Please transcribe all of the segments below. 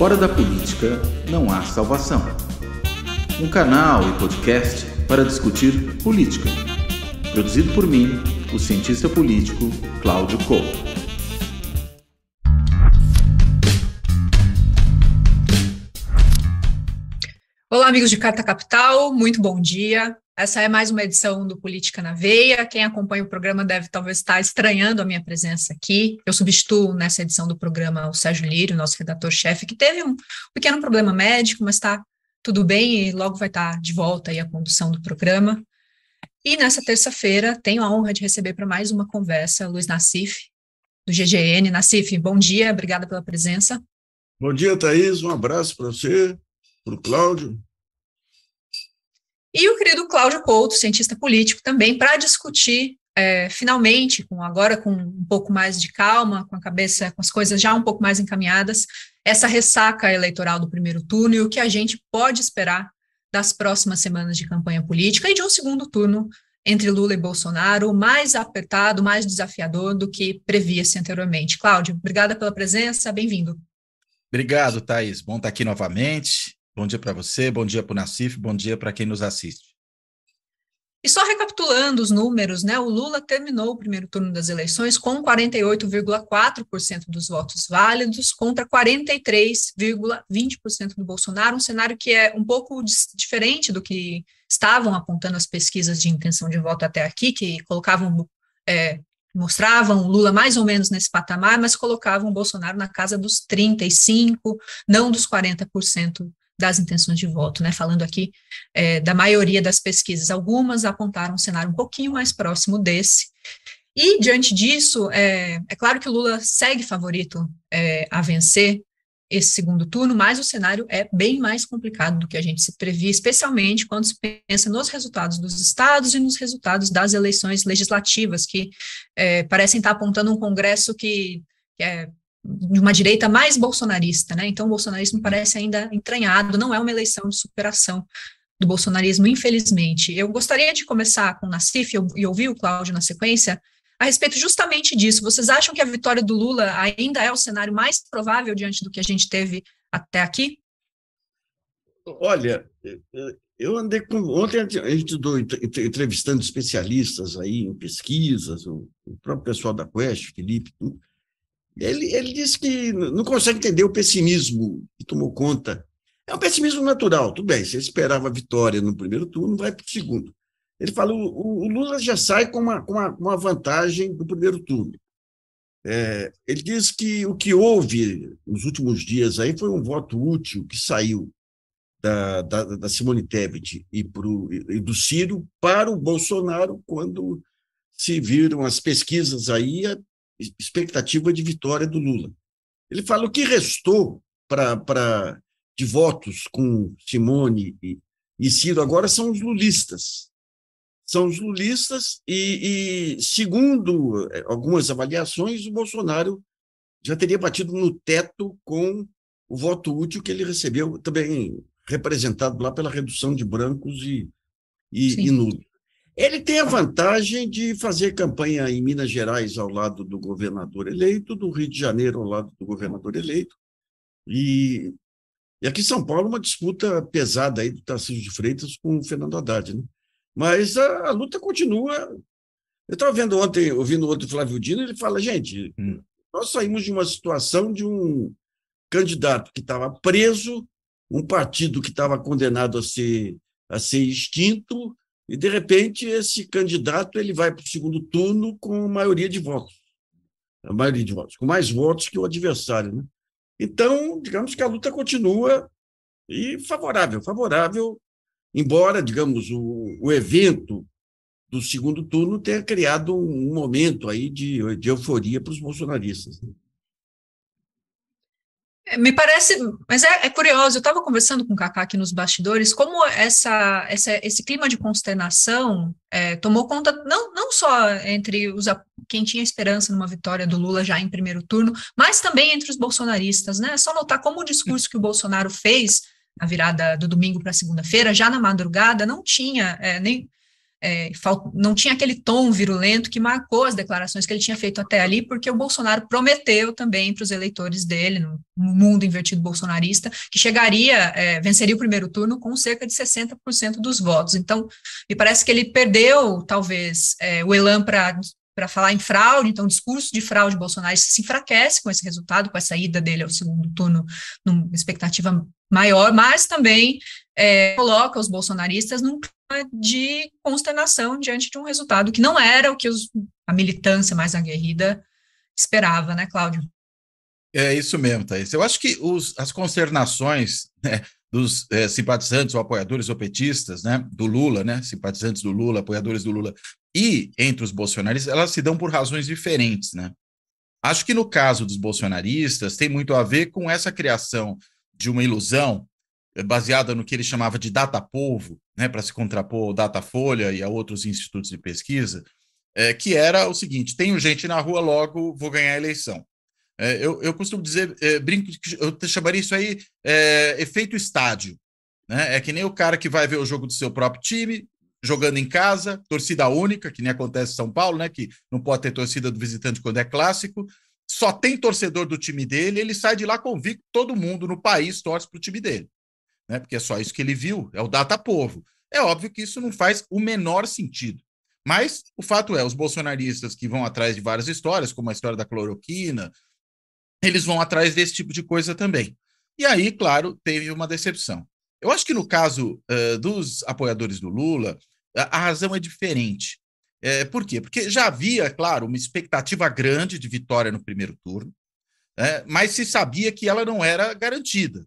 Fora da política não há salvação. Um canal e podcast para discutir política. Produzido por mim, o cientista político Cláudio Couto. Olá, amigos de Carta Capital, muito bom dia. Essa é mais uma edição do Política na Veia. Quem acompanha o programa deve talvez estar estranhando a minha presença aqui. Eu substituo nessa edição do programa o Sérgio Lírio, nosso redator-chefe, que teve um pequeno problema médico, mas está tudo bem e logo vai estar tá de volta aí a condução do programa. E nessa terça-feira tenho a honra de receber para mais uma conversa Luiz Nassif, do GGN. Nassif, bom dia, obrigada pela presença. Bom dia, Thaís. Um abraço para você, para o Cláudio, e o querido Cláudio Couto, cientista político, também para discutir é, finalmente, com agora com um pouco mais de calma, com a cabeça, com as coisas já um pouco mais encaminhadas, essa ressaca eleitoral do primeiro turno e o que a gente pode esperar das próximas semanas de campanha política e de um segundo turno entre Lula e Bolsonaro, mais apertado, mais desafiador do que previa-se anteriormente. Cláudio, obrigada pela presença, bem-vindo. Obrigado, Thaís. Bom estar aqui novamente. Bom dia para você, bom dia para o Nacif, bom dia para quem nos assiste. E só recapitulando os números, né, o Lula terminou o primeiro turno das eleições com 48,4% dos votos válidos contra 43,20% do Bolsonaro, um cenário que é um pouco diferente do que estavam apontando as pesquisas de intenção de voto até aqui, que colocavam, é, mostravam Lula mais ou menos nesse patamar, mas colocavam o Bolsonaro na casa dos 35%, não dos 40% das intenções de voto, né? Falando aqui é, da maioria das pesquisas, algumas apontaram um cenário um pouquinho mais próximo desse. E diante disso, é, é claro que o Lula segue favorito é, a vencer esse segundo turno, mas o cenário é bem mais complicado do que a gente se previa, especialmente quando se pensa nos resultados dos estados e nos resultados das eleições legislativas, que é, parecem estar apontando um Congresso que é, de uma direita mais bolsonarista, né? Então o bolsonarismo parece ainda entranhado, não é uma eleição de superação do bolsonarismo, infelizmente. Eu gostaria de começar com o Nassif e ouvir o Cláudio na sequência a respeito justamente disso. Vocês acham que a vitória do Lula ainda é o cenário mais provável diante do que a gente teve até aqui? Olha, eu andei com. Ontem a gente andou entrevistando especialistas aí em pesquisas, o próprio pessoal da Quest, Felipe, tudo. Ele, ele disse que não consegue entender o pessimismo que tomou conta. É um pessimismo natural, tudo bem. Você esperava vitória no primeiro turno, vai para o segundo. Ele falou o, o, Lula já sai com uma, com uma, uma vantagem do primeiro turno. É, ele diz que o que houve nos últimos dias aí foi um voto útil que saiu da, da, da Simone Tebet e, pro, e do Ciro para o Bolsonaro quando se viram as pesquisas aí, expectativa de vitória do Lula. Ele fala o que restou para de votos com Simone e, e, Ciro agora são os lulistas. São os lulistas e, e, segundo eh, algumas avaliações, o Bolsonaro já teria batido no teto com o voto útil que ele recebeu, também representado lá pela redução de brancos e, e, e nulos. Ele tem a vantagem de fazer campanha em Minas Gerais ao lado do governador eleito, do Rio de Janeiro ao lado do governador eleito. E, e aqui em São Paulo, uma disputa pesada aí do Tarcísio de Freitas com o Fernando Haddad. Né? Mas a, a luta continua. Eu estava vendo ontem, ouvindo outro Flávio Dino, ele fala: gente, hum. nós saímos de uma situação de um candidato que estava preso, um partido que estava condenado a ser, a ser extinto e, de repente, esse candidato ele vai para o segundo turno com maioria de votos. A maioria de votos, com mais votos que o adversário. Né? Então, digamos que a luta continua e favorável, favorável, embora, digamos, o, o evento do segundo turno tenha criado um momento aí de, de euforia para os bolsonaristas. Né? Me parece, mas é, é curioso, eu estava conversando com o Cacá aqui nos bastidores, como essa, essa esse clima de consternação é, tomou conta, não, não só entre os, quem tinha esperança numa vitória do Lula já em primeiro turno, mas também entre os bolsonaristas, né? É só notar como o discurso que o Bolsonaro fez na virada do domingo para segunda-feira, já na madrugada, não tinha é, nem é, não tinha aquele tom virulento que marcou as declarações que ele tinha feito até ali, porque o Bolsonaro prometeu também para os eleitores dele, no mundo invertido bolsonarista, que chegaria, é, venceria o primeiro turno com cerca de 60% dos votos. Então, me parece que ele perdeu, talvez, é, o elan para para falar em fraude, então o discurso de fraude bolsonarista se enfraquece com esse resultado, com a saída dele ao segundo turno, numa expectativa maior, mas também é, coloca os bolsonaristas num de consternação diante de um resultado que não era o que os, a militância mais aguerrida esperava, né, Cláudio? É isso mesmo, Thaís. Eu acho que os, as consternações né, dos é, simpatizantes ou apoiadores ou petistas né, do Lula, né, simpatizantes do Lula, apoiadores do Lula, e entre os bolsonaristas, elas se dão por razões diferentes. Né? Acho que no caso dos bolsonaristas, tem muito a ver com essa criação de uma ilusão é baseada no que ele chamava de data povo, né, para se contrapor ao Datafolha e a outros institutos de pesquisa, é, que era o seguinte: tenho gente na rua, logo vou ganhar a eleição. É, eu, eu, costumo dizer, é, brinco, eu chamaria isso aí é, efeito estádio. Né? É que nem o cara que vai ver o jogo do seu próprio time, jogando em casa, torcida única, que nem acontece em São Paulo, né, que não pode ter torcida do visitante quando é clássico, só tem torcedor do time dele, ele sai de lá convicto, todo mundo no país torce para o time dele né? Porque é só isso que ele viu, é o data povo. É óbvio que isso não faz o menor sentido. Mas o fato é, os bolsonaristas que vão atrás de várias histórias, como a história da cloroquina, eles vão atrás desse tipo de coisa também. E aí, claro, teve uma decepção. Eu acho que no caso uh, dos apoiadores do Lula, a, a razão é diferente. É, por quê? Porque já havia, claro, uma expectativa grande de vitória no primeiro turno, é, mas se sabia que ela não era garantida.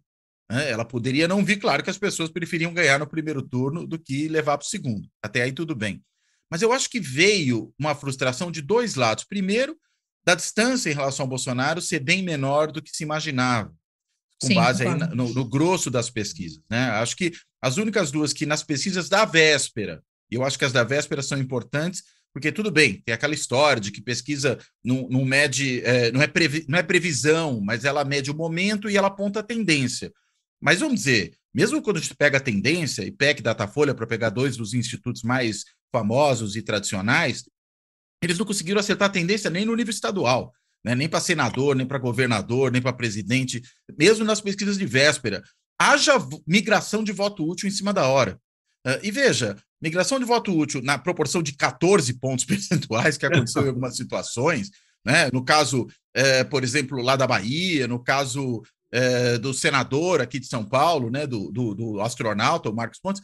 Né? Ela poderia não vir, claro que as pessoas preferiam ganhar no primeiro turno do que levar para o segundo. Até aí tudo bem. Mas eu acho que veio uma frustração de dois lados. Primeiro, da distância em relação ao Bolsonaro ser bem menor do que se imaginava, com Sim, base no, no, grosso das pesquisas. Né? Acho que as únicas duas que nas pesquisas da véspera, eu acho que as da véspera são importantes, porque tudo bem, tem aquela história de que pesquisa não, não mede, é, não, é previ, não é previsão, mas ela mede o momento e ela aponta a tendência. Mas vamos dizer, mesmo quando a gente pega a tendência, IPEC, Datafolha, para pegar dois dos institutos mais famosos e tradicionais, eles não conseguiram acertar a tendência nem no nível estadual. Né? nem para senador, nem para governador, nem para presidente, mesmo nas pesquisas de véspera. Haja migração de voto útil em cima da hora. Uh, e veja, migração de voto útil na proporção de 14 pontos percentuais, que aconteceu em algumas situações, né? no caso, é, por exemplo, lá da Bahia, no caso é, do senador aqui de São Paulo, né, do, do, do astronauta, o Marcos Pontes,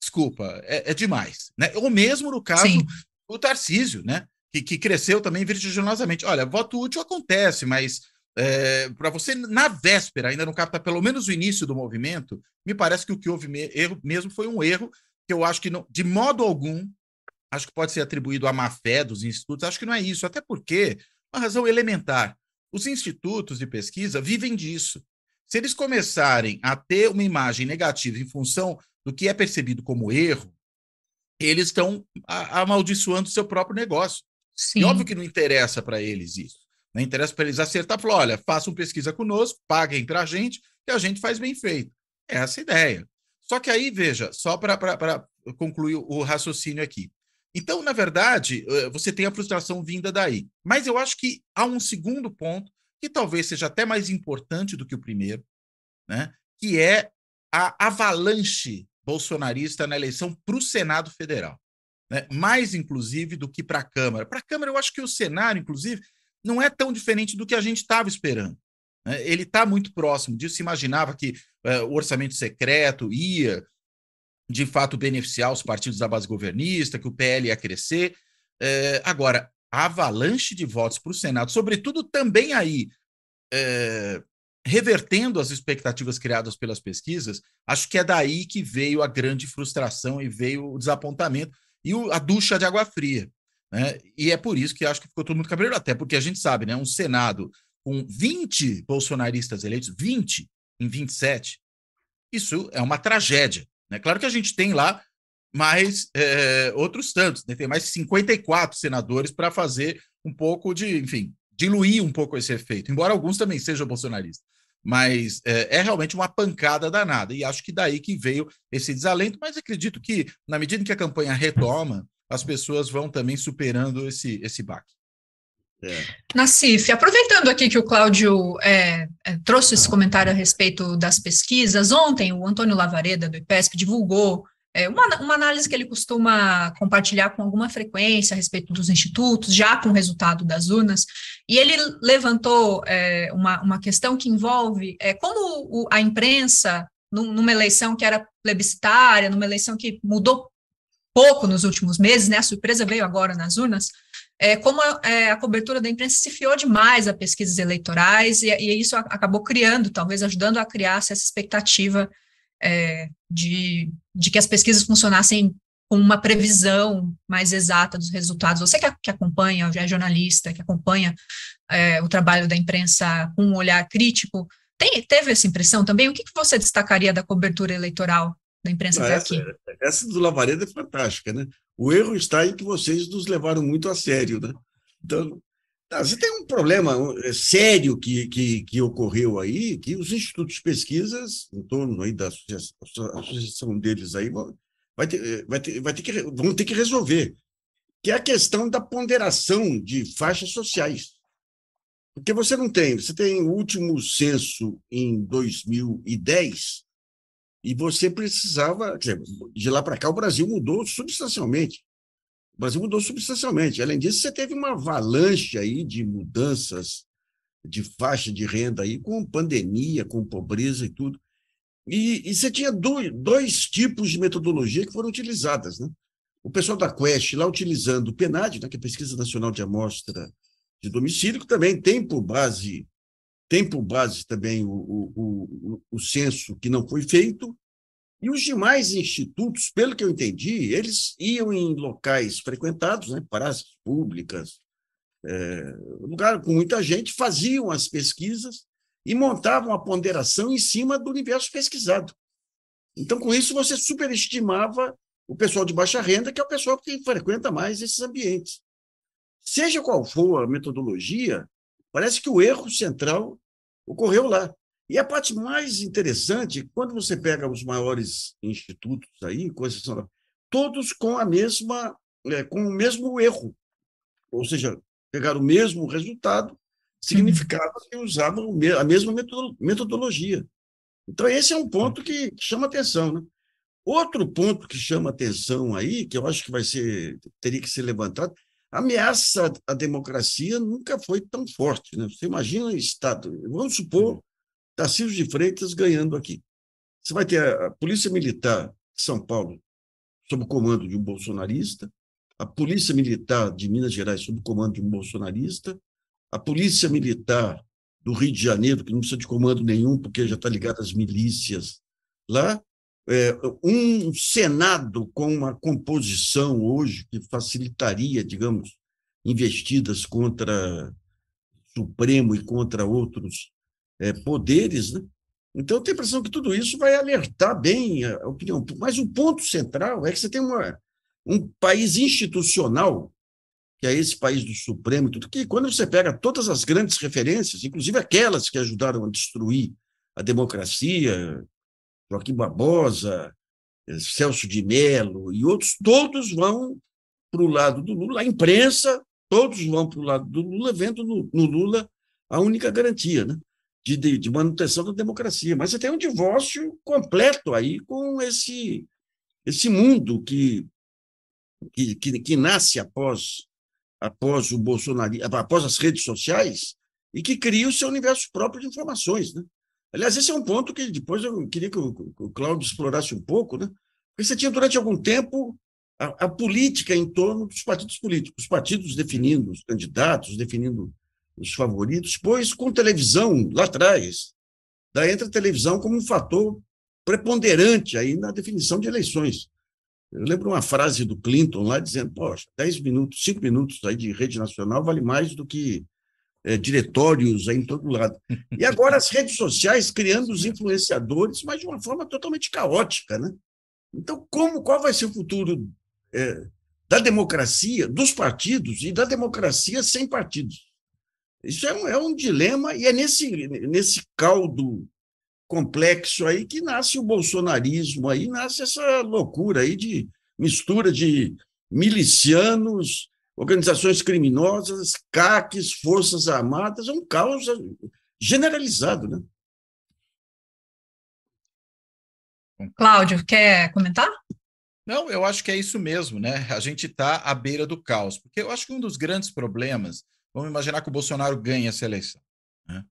desculpa, é, é, demais. Né? Ou mesmo no caso Sim. do Tarcísio, né, que, que cresceu também vertiginosamente. Olha, voto útil acontece, mas é, para você, na véspera, ainda não capta pelo menos o início do movimento, me parece que o que houve me erro, mesmo foi um erro que eu acho que, não, de modo algum, acho que pode ser atribuído à má fé dos institutos. Acho que não é isso, até porque uma razão elementar. Os institutos de pesquisa vivem disso. Se eles começarem a ter uma imagem negativa em função do que é percebido como erro, eles estão amaldiçoando o seu próprio negócio. Sim. E óbvio que não interessa para eles isso. Não interessa para eles acertar, falar, olha, façam pesquisa conosco, paguem para a gente, que a gente faz bem feito. É essa ideia. Só que aí, veja, só para concluir o raciocínio aqui. Então, na verdade, eh, você tem a frustração vinda daí. Mas eu acho que há um segundo ponto que talvez seja até mais importante do que o primeiro, né? que é a avalanche bolsonarista na eleição para o Senado Federal. Né? Mais, inclusive, do que para a Câmara. Para a Câmara, eu acho que o cenário, inclusive, não é tão diferente do que a gente estava esperando. Né? Ele está muito próximo disso. Se imaginava que eh, o orçamento secreto ia de fato beneficiar os partidos da base governista, que o PL ia crescer. É, agora, a avalanche de votos para o Senado, sobretudo também aí, é, revertendo as expectativas criadas pelas pesquisas, acho que é daí que veio a grande frustração e veio o desapontamento e o, a ducha de água fria. Né? E é por isso que acho que ficou todo mundo cabreiro, até porque a gente sabe, né? Um Senado com 20 bolsonaristas eleitos, 20 em 27, isso é uma tragédia. Né? Claro que a gente tem lá mais é, outros tantos, né? tem mais 54 senadores para fazer um pouco de, enfim, diluir um pouco esse efeito, embora alguns também sejam bolsonaristas. Mas é, é, realmente uma pancada danada, e acho que daí que veio esse desalento, mas acredito que, na medida que a campanha retoma, as pessoas vão também superando esse, esse baque. É. Cif, aproveitando aqui que o Cláudio é, é, trouxe esse comentário a respeito das pesquisas, ontem o Antônio Lavareda, do IPESP, divulgou é, uma, uma, análise que ele costuma compartilhar com alguma frequência a respeito dos institutos, já com o resultado das urnas, e ele levantou é, uma, uma questão que envolve é, como o, a imprensa, num, numa eleição que era plebiscitária, numa eleição que mudou pouco nos últimos meses, né, a surpresa veio agora nas urnas, é, como a, é, a, cobertura da imprensa se fiou demais a pesquisas eleitorais, e, e isso a, acabou criando, talvez ajudando a criar essa expectativa é, de, de que as pesquisas funcionassem com uma previsão mais exata dos resultados. Você que, que acompanha, é jornalista, que acompanha é, o trabalho da imprensa com um olhar crítico, tem, teve essa impressão também? O que, que você destacaria da cobertura eleitoral da imprensa Não, até essa, aqui. É, essa do Lavareda é fantástica, né? O erro está em que vocês nos levaram muito a sério, né? Então, tá, você tem um problema é, sério que, que, que ocorreu aí, que os institutos de pesquisas, em torno aí da associação, associação deles aí, vai ter, é, vai ter, vai ter que, vão ter que resolver, que é a questão da ponderação de faixas sociais. Porque você não tem, você tem o último censo em 2010, e você precisava. Dizer, de lá para cá, o Brasil mudou substancialmente. O Brasil mudou substancialmente. Além disso, você teve uma avalanche aí de mudanças de faixa de renda aí, com pandemia, com pobreza e tudo. E, e você tinha dois, dois tipos de metodologia que foram utilizadas. Né? O pessoal da Quest lá utilizando o PNAD, né, que é a Pesquisa Nacional de Amostra de Domicílio, que também tem por base tem por base também o, o, o, o censo que não foi feito, e os demais institutos, pelo que eu entendi, eles iam em locais frequentados, né, praças públicas, é, lugar com muita gente, faziam as pesquisas e montavam a ponderação em cima do universo pesquisado. Então, com isso, você superestimava o pessoal de baixa renda, que é o pessoal que frequenta mais esses ambientes. Seja qual for a metodologia, Parece que o erro central ocorreu lá. E a parte mais interessante, quando você pega os maiores institutos aí, todos com a mesma, é, com o mesmo erro, ou seja, pegaram o mesmo resultado, uhum. significava que usavam a mesma metodologia. Então esse é um ponto que chama atenção, né? Outro ponto que chama atenção aí, que eu acho que vai ser teria que ser levantado, ameaça à democracia nunca foi tão forte. Né? Você imagina o Estado. Vamos supor Tarcísio de Freitas ganhando aqui. Você vai ter a Polícia Militar de São Paulo sob o comando de um bolsonarista, a Polícia Militar de Minas Gerais sob o comando de um bolsonarista, a Polícia Militar do Rio de Janeiro, que não precisa de comando nenhum, porque já está ligada às milícias lá, é, um Senado com uma composição hoje que facilitaria, digamos, investidas contra Supremo e contra outros é, poderes. Né? Então, eu tenho a impressão que tudo isso vai alertar bem a opinião. Mas o ponto central é que você tem uma, um país institucional, que é esse país do Supremo e tudo, que quando você pega todas as grandes referências, inclusive aquelas que ajudaram a destruir a democracia, Joaquim Barbosa, eh, Celso de Mello e outros, todos vão para o lado do Lula, a imprensa, todos vão para o lado do Lula, vendo no, no Lula a única garantia né, de, de, de, manutenção da democracia. Mas você tem um divórcio completo aí com esse, esse mundo que, que, que, que nasce após, após o Bolsonaro, após as redes sociais, e que cria o seu universo próprio de informações. Né? Aliás, esse é um ponto que depois eu queria que o, Cláudio explorasse um pouco, né? Porque você tinha durante algum tempo a, a, política em torno dos partidos políticos, os partidos definindo os candidatos, definindo os favoritos, pois com televisão lá atrás, da entra a televisão como um fator preponderante aí na definição de eleições. Eu lembro uma frase do Clinton lá dizendo: Poxa, 10 minutos, 5 minutos aí de rede nacional vale mais do que é, diretórios é em todo lado. E agora as redes sociais criando os influenciadores, mas de uma forma totalmente caótica. Né? Então, como, qual vai ser o futuro é, da democracia, dos partidos e da democracia sem partidos? Isso é um, é um dilema e é nesse, nesse caldo complexo aí que nasce o bolsonarismo, aí nasce essa loucura aí de mistura de milicianos, organizações criminosas, CACs, Forças Armadas, é um caos generalizado. Né? Cláudio, quer comentar? Não, eu acho que é isso mesmo, né? A gente está à beira do caos, porque eu acho que um dos grandes problemas, vamos imaginar que o Bolsonaro ganha essa eleição, né?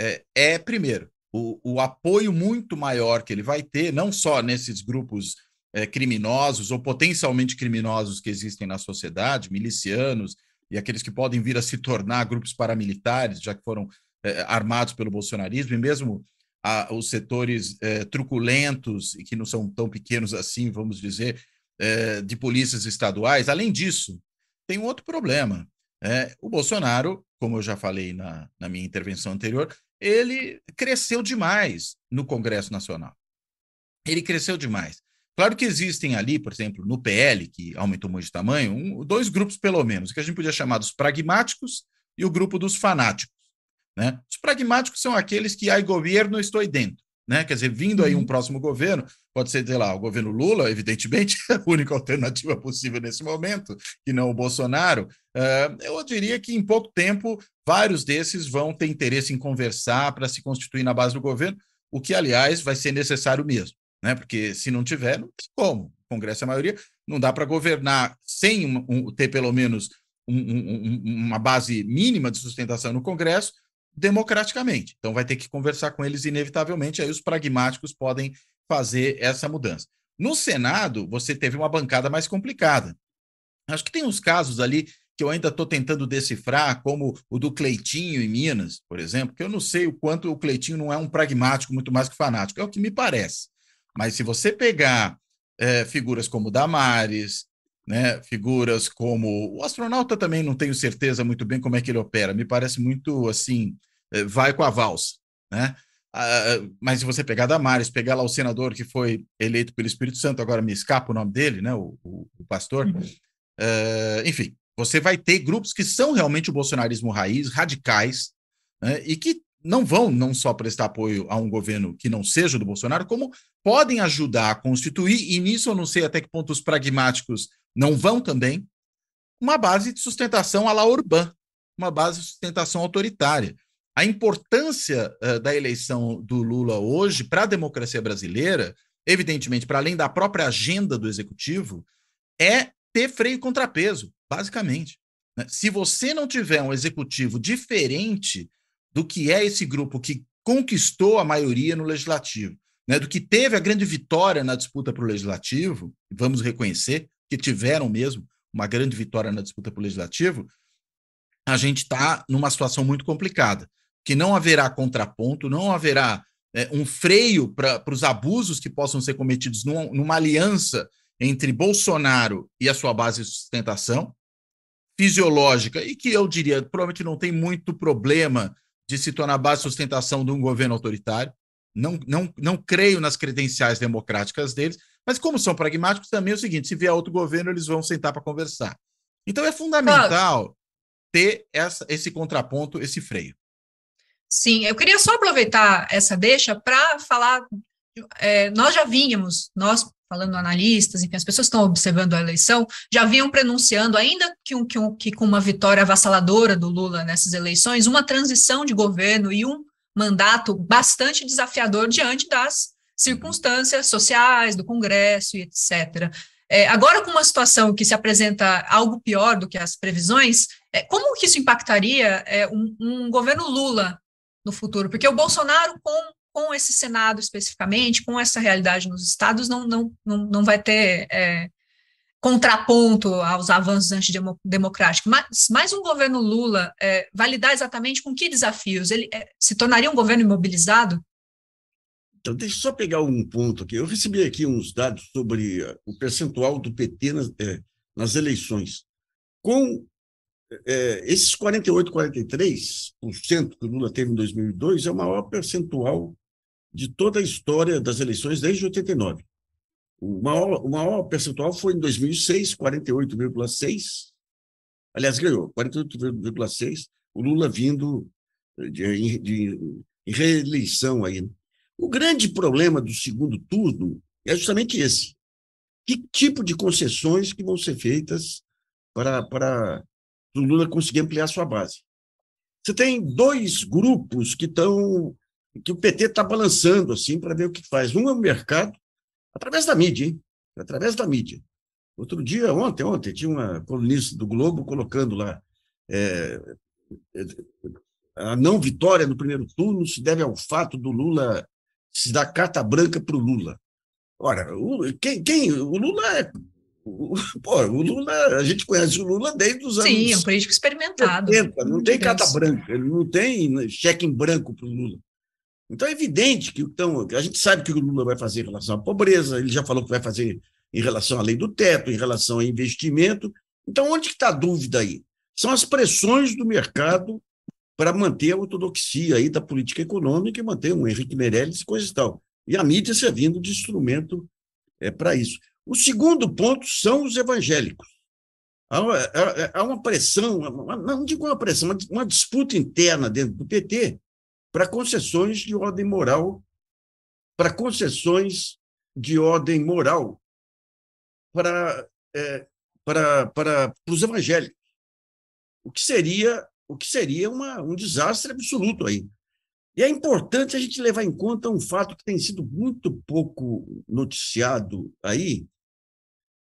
é, é, primeiro, o, o apoio muito maior que ele vai ter, não só nesses grupos é, criminosos ou potencialmente criminosos que existem na sociedade, milicianos e aqueles que podem vir a se tornar grupos paramilitares, já que foram é, armados pelo bolsonarismo, e mesmo a, ah, os setores é, truculentos, e que não são tão pequenos assim, vamos dizer, de polícias estaduais. Além disso, tem um outro problema. Né? o Bolsonaro, como eu já falei na, na minha intervenção anterior, ele cresceu demais no Congresso Nacional. Ele cresceu demais. Claro que existem ali, por exemplo, no PL, que aumentou muito de tamanho, um, dois grupos pelo menos, que a gente podia chamar dos pragmáticos e o grupo dos fanáticos. Né? Os pragmáticos são aqueles que, ai, governo, estou aí dentro. Né? Quer dizer, vindo aí um uhum. próximo governo, pode ser, sei lá, o governo Lula, evidentemente, a única alternativa possível nesse momento, e não o Bolsonaro. Uh, eu diria que em pouco tempo, vários desses vão ter interesse em conversar para se constituir na base do governo, o que, aliás, vai ser necessário mesmo né? Porque se não tiver, não tem como. O Congresso é a maioria, não dá para governar sem um, um, ter pelo menos um, uma base mínima de sustentação no Congresso democraticamente. Então vai ter que conversar com eles inevitavelmente, aí os pragmáticos podem fazer essa mudança. No Senado, você teve uma bancada mais complicada. Acho que tem uns casos ali que eu ainda estou tentando decifrar, como o do Cleitinho em Minas, por exemplo, que eu não sei o quanto o Cleitinho não é um pragmático muito mais que fanático, é o que me parece. Mas se você pegar é, figuras como Damares, né, figuras como o astronauta também não tenho certeza muito bem como é que ele opera. Me parece muito assim, eh, vai com a valsa, né? Ah, ah, mas se você pegar Damares, pegar lá o senador que foi eleito pelo Espírito Santo, agora me escapa o nome dele, né? O, o, o pastor. Uhum. Uh, enfim, você vai ter grupos que são realmente o bolsonarismo raiz, radicais, né? e que não vão não só prestar apoio a um governo que não seja do Bolsonaro, como podem ajudar a constituir, e nisso eu não sei até que ponto os pragmáticos não vão também, uma base de sustentação à la Orbán, uma base de sustentação autoritária. A importância uh, da eleição do Lula hoje para a democracia brasileira, evidentemente, para além da própria agenda do executivo, é ter freio e contrapeso, basicamente. Né? Se você não tiver um executivo diferente do que é esse grupo que conquistou a maioria no legislativo, né, do que teve a grande vitória na disputa para o legislativo, vamos reconhecer que tiveram mesmo uma grande vitória na disputa para o legislativo, a gente está numa situação muito complicada, que não haverá contraponto, não haverá é, um freio para os abusos que possam ser cometidos numa, numa aliança entre Bolsonaro e a sua base de sustentação fisiológica, e que eu diria, provavelmente não tem muito problema de se tornar base de sustentação de um governo autoritário. Não, não, não creio nas credenciais democráticas deles, mas como são pragmáticos, também é o seguinte: se vier outro governo, eles vão sentar para conversar. Então é fundamental ter essa, esse contraponto, esse freio. Sim, eu queria só aproveitar essa deixa para falar. É, nós já vínhamos, nós falando analistas, enfim, as pessoas que estão observando a eleição, já vinham prenunciando, ainda que, um, que, um, que com uma vitória avassaladora do Lula nessas eleições, uma transição de governo e um mandato bastante desafiador diante das circunstâncias sociais, do Congresso e etc. É, agora, com uma situação que se apresenta algo pior do que as previsões, é, como que isso impactaria é, um, um governo Lula no futuro? Porque o Bolsonaro, com com esse Senado especificamente, com essa realidade nos estados, não, não, não, não vai ter é, contraponto aos avanços antidemocráticos. Mas, mas um governo Lula é, vai lidar exatamente com que desafios? Ele é, se tornaria um governo imobilizado? Então, deixa eu só pegar um ponto aqui. Eu recebi aqui uns dados sobre eh, o percentual do PT nas, é, nas eleições. Com é, esses 48, 43% que o Lula teve em 2002 é o maior percentual de toda a história das eleições desde 89. O maior, o maior percentual foi em 2006, 48,6. Aliás, ganhou 48,6. O Lula vindo de, de reeleição aí. Né? O grande problema do segundo turno é justamente esse. Que tipo de concessões que vão ser feitas para, para o Lula conseguir ampliar sua base? Você tem dois grupos que estão que o PT está balançando assim para ver o que faz. Um é o mercado, através da mídia, hein? Através da mídia. Outro dia, ontem, ontem, tinha uma colunista do Globo colocando lá é, é a não vitória no primeiro turno se deve ao fato do Lula se dar carta branca para o Lula. Ora, quem, quem, o Lula é. O, pô, o Lula, a gente conhece o Lula desde os anos. Sim, é um político experimentado. não tem carta branca, ele não tem cheque em branco para o Lula. Então é evidente que então, a gente sabe que o Lula vai fazer em relação à pobreza, ele já falou que vai fazer em relação à lei do teto, em relação a investimento. Então, onde está a dúvida aí? São as pressões do mercado para manter a ortodoxia aí da política econômica e manter um Henrique Meirelles e coisas e tal. E a mídia servindo de instrumento é, para isso. O segundo ponto são os evangélicos. Há, há, há uma pressão, não digo uma pressão, mas uma disputa interna dentro do PT para concessões de ordem moral, para concessões de ordem moral para, é, para, para, para os evangélicos, o que seria, o que seria uma, um desastre absoluto aí. E é importante a gente levar em conta um fato que tem sido muito pouco noticiado aí,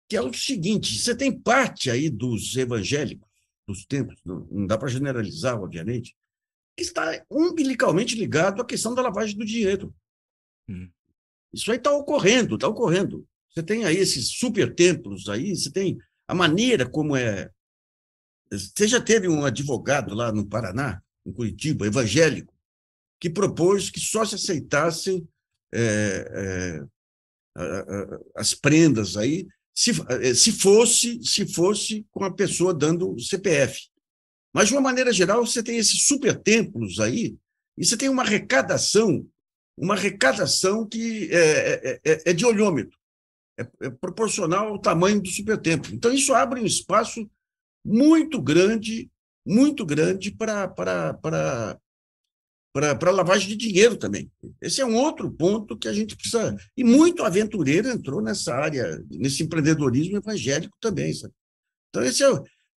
que é o seguinte: você tem parte aí dos evangélicos dos tempos, não, dá para generalizar, obviamente, que está umbilicalmente ligado à questão da lavagem do dinheiro. Hum. Isso aí está ocorrendo, está ocorrendo. Você tem aí esses super templos aí, você tem a maneira como é. Você já teve um advogado lá no Paraná, em Curitiba, evangélico, que propôs que só se aceitassem é, é, as prendas aí, se, é, se fosse se fosse com a pessoa dando CPF. Mas, de uma maneira geral, você tem esses super templos aí, e você tem uma arrecadação, uma arrecadação que é, é, é, é, é de olhômetro, é, é, proporcional ao tamanho do super templo. Então, isso abre um espaço muito grande, muito grande para para lavagem de dinheiro também. Esse é um outro ponto que a gente precisa. E muito aventureiro entrou nessa área, nesse empreendedorismo evangélico também. Sabe? Então, esse é,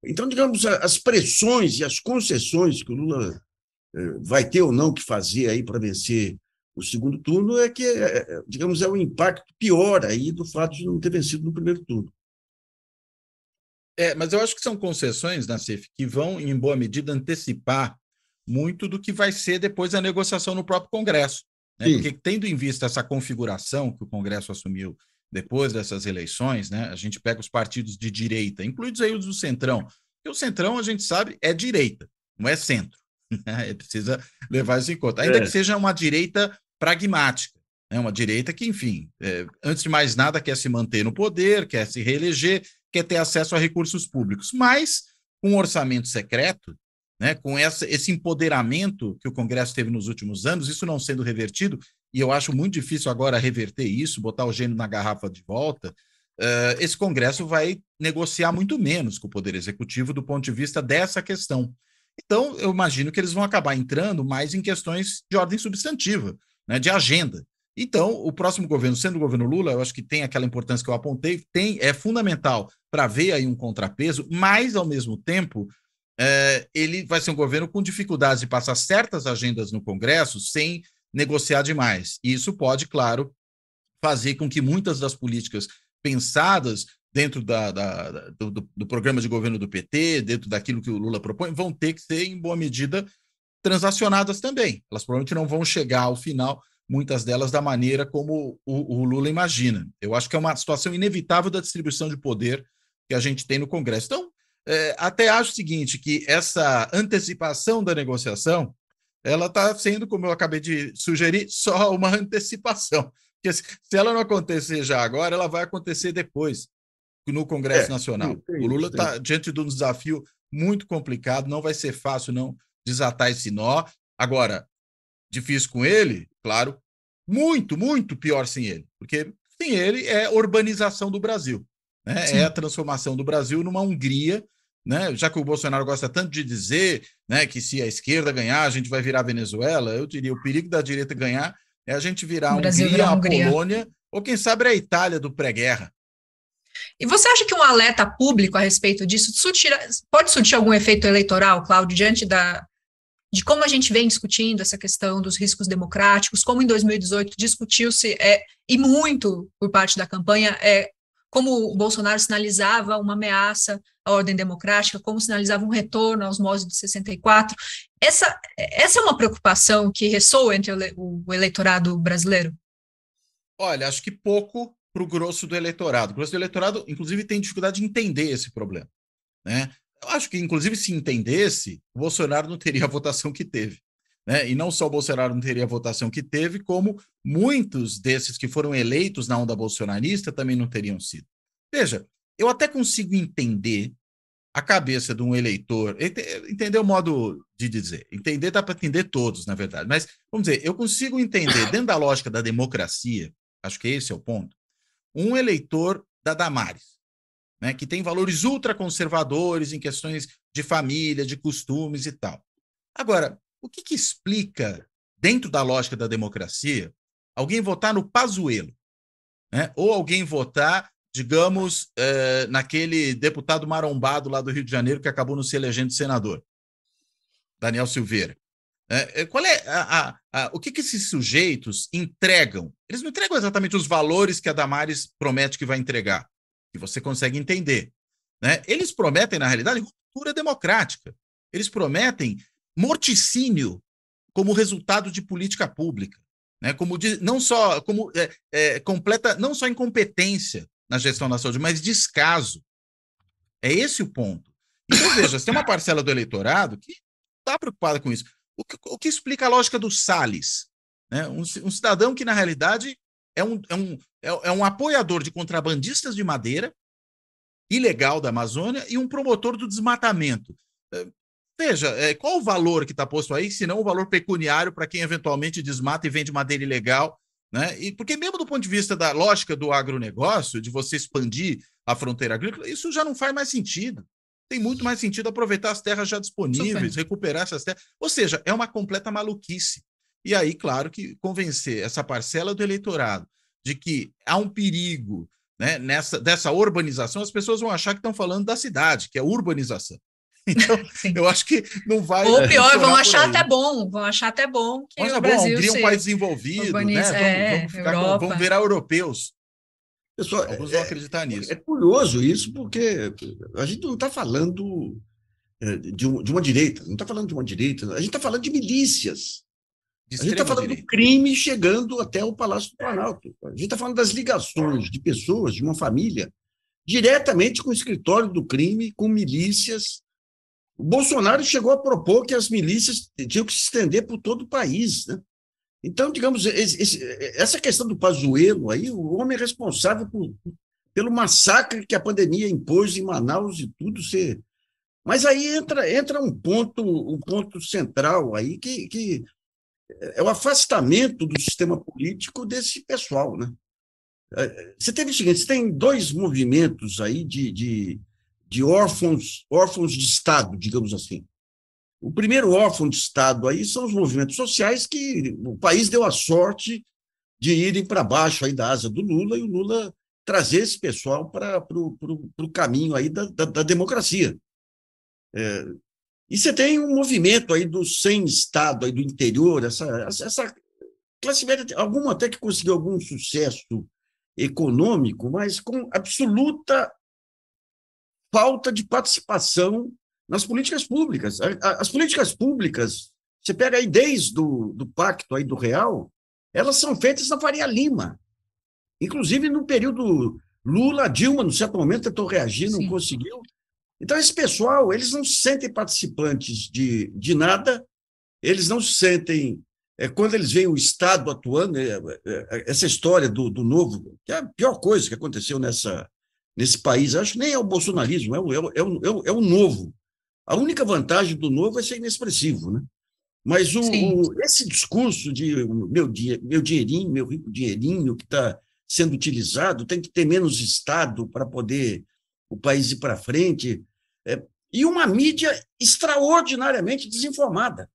então, digamos, as pressões e as concessões que o Lula eh, vai ter ou não que fazer aí para vencer o segundo turno é que, eh, eh, digamos, é o um impacto pior aí do fato de não ter vencido no primeiro turno. É, mas eu acho que são concessões, Nassif, né, que vão, em boa medida, antecipar muito do que vai ser depois a negociação no próprio Congresso. Né? Porque tendo em vista essa configuração que o Congresso assumiu depois dessas eleições, né? A gente pega os partidos de direita, incluídos aí os do Centrão, e o Centrão, a gente sabe, é direita, não é centro. Né? Precisa levar isso em conta. Ainda é. que seja uma direita pragmática, né? uma direita que, enfim, é, antes de mais nada, quer se manter no poder, quer se reeleger, quer ter acesso a recursos públicos, mas com um orçamento secreto, né? com essa, esse empoderamento que o Congresso teve nos últimos anos, isso não sendo revertido, e eu acho muito difícil agora reverter isso, botar o gênio na garrafa de volta, uh, esse Congresso vai negociar muito menos com o Poder Executivo do ponto de vista dessa questão. Então, eu imagino que eles vão acabar entrando mais em questões de ordem substantiva, né, de agenda. Então, o próximo governo, sendo o governo Lula, eu acho que tem aquela importância que eu apontei, tem é fundamental para ver aí um contrapeso, mas, ao mesmo tempo, é, ele vai ser um governo com dificuldades de passar certas agendas no Congresso sem negociar demais. E isso pode, claro, fazer com que muitas das políticas pensadas dentro da, da, do, do, programa de governo do PT, dentro daquilo que o Lula propõe, vão ter que ser, em boa medida, transacionadas também. Elas provavelmente não vão chegar ao final, muitas delas, da maneira como o, o Lula imagina. Eu acho que é uma situação inevitável da distribuição de poder que a gente tem no Congresso. Então, é, até acho o seguinte, que essa antecipação da negociação ela está sendo, como eu acabei de sugerir, só uma antecipação. Porque se ela não acontecer já agora, ela vai acontecer depois, no Congresso é, Nacional. o Lula está diante de um desafio muito complicado, não vai ser fácil não desatar esse nó. Agora, difícil com ele, claro, muito, muito pior sem ele, porque sem ele é urbanização do Brasil, né? é a transformação do Brasil numa Hungria né? Já que o Bolsonaro gosta tanto de dizer, né, que se a esquerda ganhar, a gente vai virar Venezuela, eu diria o perigo da direita ganhar é a gente virar a Hungria, virar a Hungria. Polônia ou quem sabe a Itália do pré-guerra. E você acha que um alerta público a respeito disso pode surtir algum efeito eleitoral, Cláudio, diante da, de como a gente vem discutindo essa questão dos riscos democráticos, como em 2018 discutiu-se, é, e muito por parte da campanha, é, como o Bolsonaro sinalizava uma ameaça a ordem democrática, como sinalizava um retorno aos modos de 64. Essa, essa é uma preocupação que ressoa entre o, o eleitorado brasileiro? Olha, acho que pouco para o grosso do eleitorado. O grosso do eleitorado, inclusive, tem dificuldade de entender esse problema. Né? Eu acho que, inclusive, se entendesse, o Bolsonaro não teria a votação que teve. Né? E não só o Bolsonaro não teria a votação que teve, como muitos desses que foram eleitos na onda bolsonarista também não teriam sido. Veja, eu até consigo entender a cabeça de um eleitor, entender o modo de dizer, entender dá para entender todos, na verdade, mas vamos dizer, eu consigo entender, dentro da lógica da democracia, acho que esse é o ponto, um eleitor da Damares, né, que tem valores ultraconservadores em questões de família, de costumes e tal. Agora, o que, que explica, dentro da lógica da democracia, alguém votar no Pazuello, né, ou alguém votar digamos, é, naquele deputado marombado lá do Rio de Janeiro que acabou não se elegendo senador, Daniel Silveira. É, é, qual é a, a, a, o que, que esses sujeitos entregam? Eles não entregam exatamente os valores que a Damares promete que vai entregar, que você consegue entender. Né? Eles prometem, na realidade, ruptura democrática. Eles prometem morticínio como resultado de política pública. Né? Como de, não só como é, é, completa não só incompetência, na gestão da saúde, mas descaso. É esse o ponto. Então, veja, tem uma parcela do eleitorado que está preocupada com isso. O que, o que, explica a lógica do Salles? Né? Um, um, cidadão que, na realidade, é um, é, um, é, é, um apoiador de contrabandistas de madeira, ilegal da Amazônia, e um promotor do desmatamento. É, veja, é, qual o valor que está posto aí, se não o valor pecuniário para quem eventualmente desmata e vende madeira ilegal né? E porque mesmo do ponto de vista da lógica do agronegócio, de você expandir a fronteira agrícola, isso já não faz mais sentido. Tem muito mais sentido aproveitar as terras já disponíveis, Super. recuperar essas terras. Ou seja, é uma completa maluquice. E aí, claro que convencer essa parcela do eleitorado de que há um perigo né, nessa, dessa urbanização, as pessoas vão achar que estão falando da cidade, que é urbanização. Então, eu acho que não vai. Ou pior, vão achar até bom, vão achar até bom que Nossa, o bom, Brasil Hungria é um país desenvolvido, urbaniza, né? Vamos, é, vamos, com, vamos virar europeus. Pessoal, Alguns é, vão é, acreditar nisso. É curioso isso, porque a gente não está falando é, de, de, uma direita, não está falando de uma direita, a gente está falando de milícias. De a gente está falando direita. do crime chegando até o Palácio do Planalto. A gente está falando das ligações de pessoas, de uma família, diretamente com o escritório do crime, com milícias, o Bolsonaro chegou a propor que as milícias tinham que se estender por todo o país. Né? Então, digamos, esse, essa questão do Pazuello aí, o homem é responsável por, pelo massacre que a pandemia impôs em Manaus e tudo Mas aí entra, entra um ponto um ponto central aí que, que é o afastamento do sistema político desse pessoal, né? É, é, você teve o seguinte, você tem dois movimentos aí de, de de órfãos, órfãos de Estado, digamos assim. O primeiro órfão de Estado aí são os movimentos sociais que o país deu a sorte de irem para baixo aí da asa do Lula e o Lula trazer esse pessoal para o caminho aí da, da, da democracia. É, e você tem um movimento aí do sem Estado aí do interior, essa, essa classe média, alguma até que conseguiu algum sucesso econômico, mas com absoluta falta de participação nas políticas públicas. As políticas públicas, você pega aí desde o do pacto aí do real, elas são feitas na Faria Lima. Inclusive no período Lula, Dilma, no certo momento tentou reagir, não Sim. conseguiu. Então esse pessoal, eles não se sentem participantes de, de nada, eles não se sentem é, quando eles veem o Estado atuando, é, é, é essa história do, do novo, que é a pior coisa que aconteceu nessa, nesse país. Acho que nem é o bolsonarismo, é o, é, o, é, o, é o é novo. A única vantagem do novo é ser inexpressivo, né? Mas o, o, esse discurso de meu, meu dinheirinho, meu rico dinheirinho que está sendo utilizado, tem que ter menos Estado para poder o país ir para frente, é, e uma mídia extraordinariamente desinformada.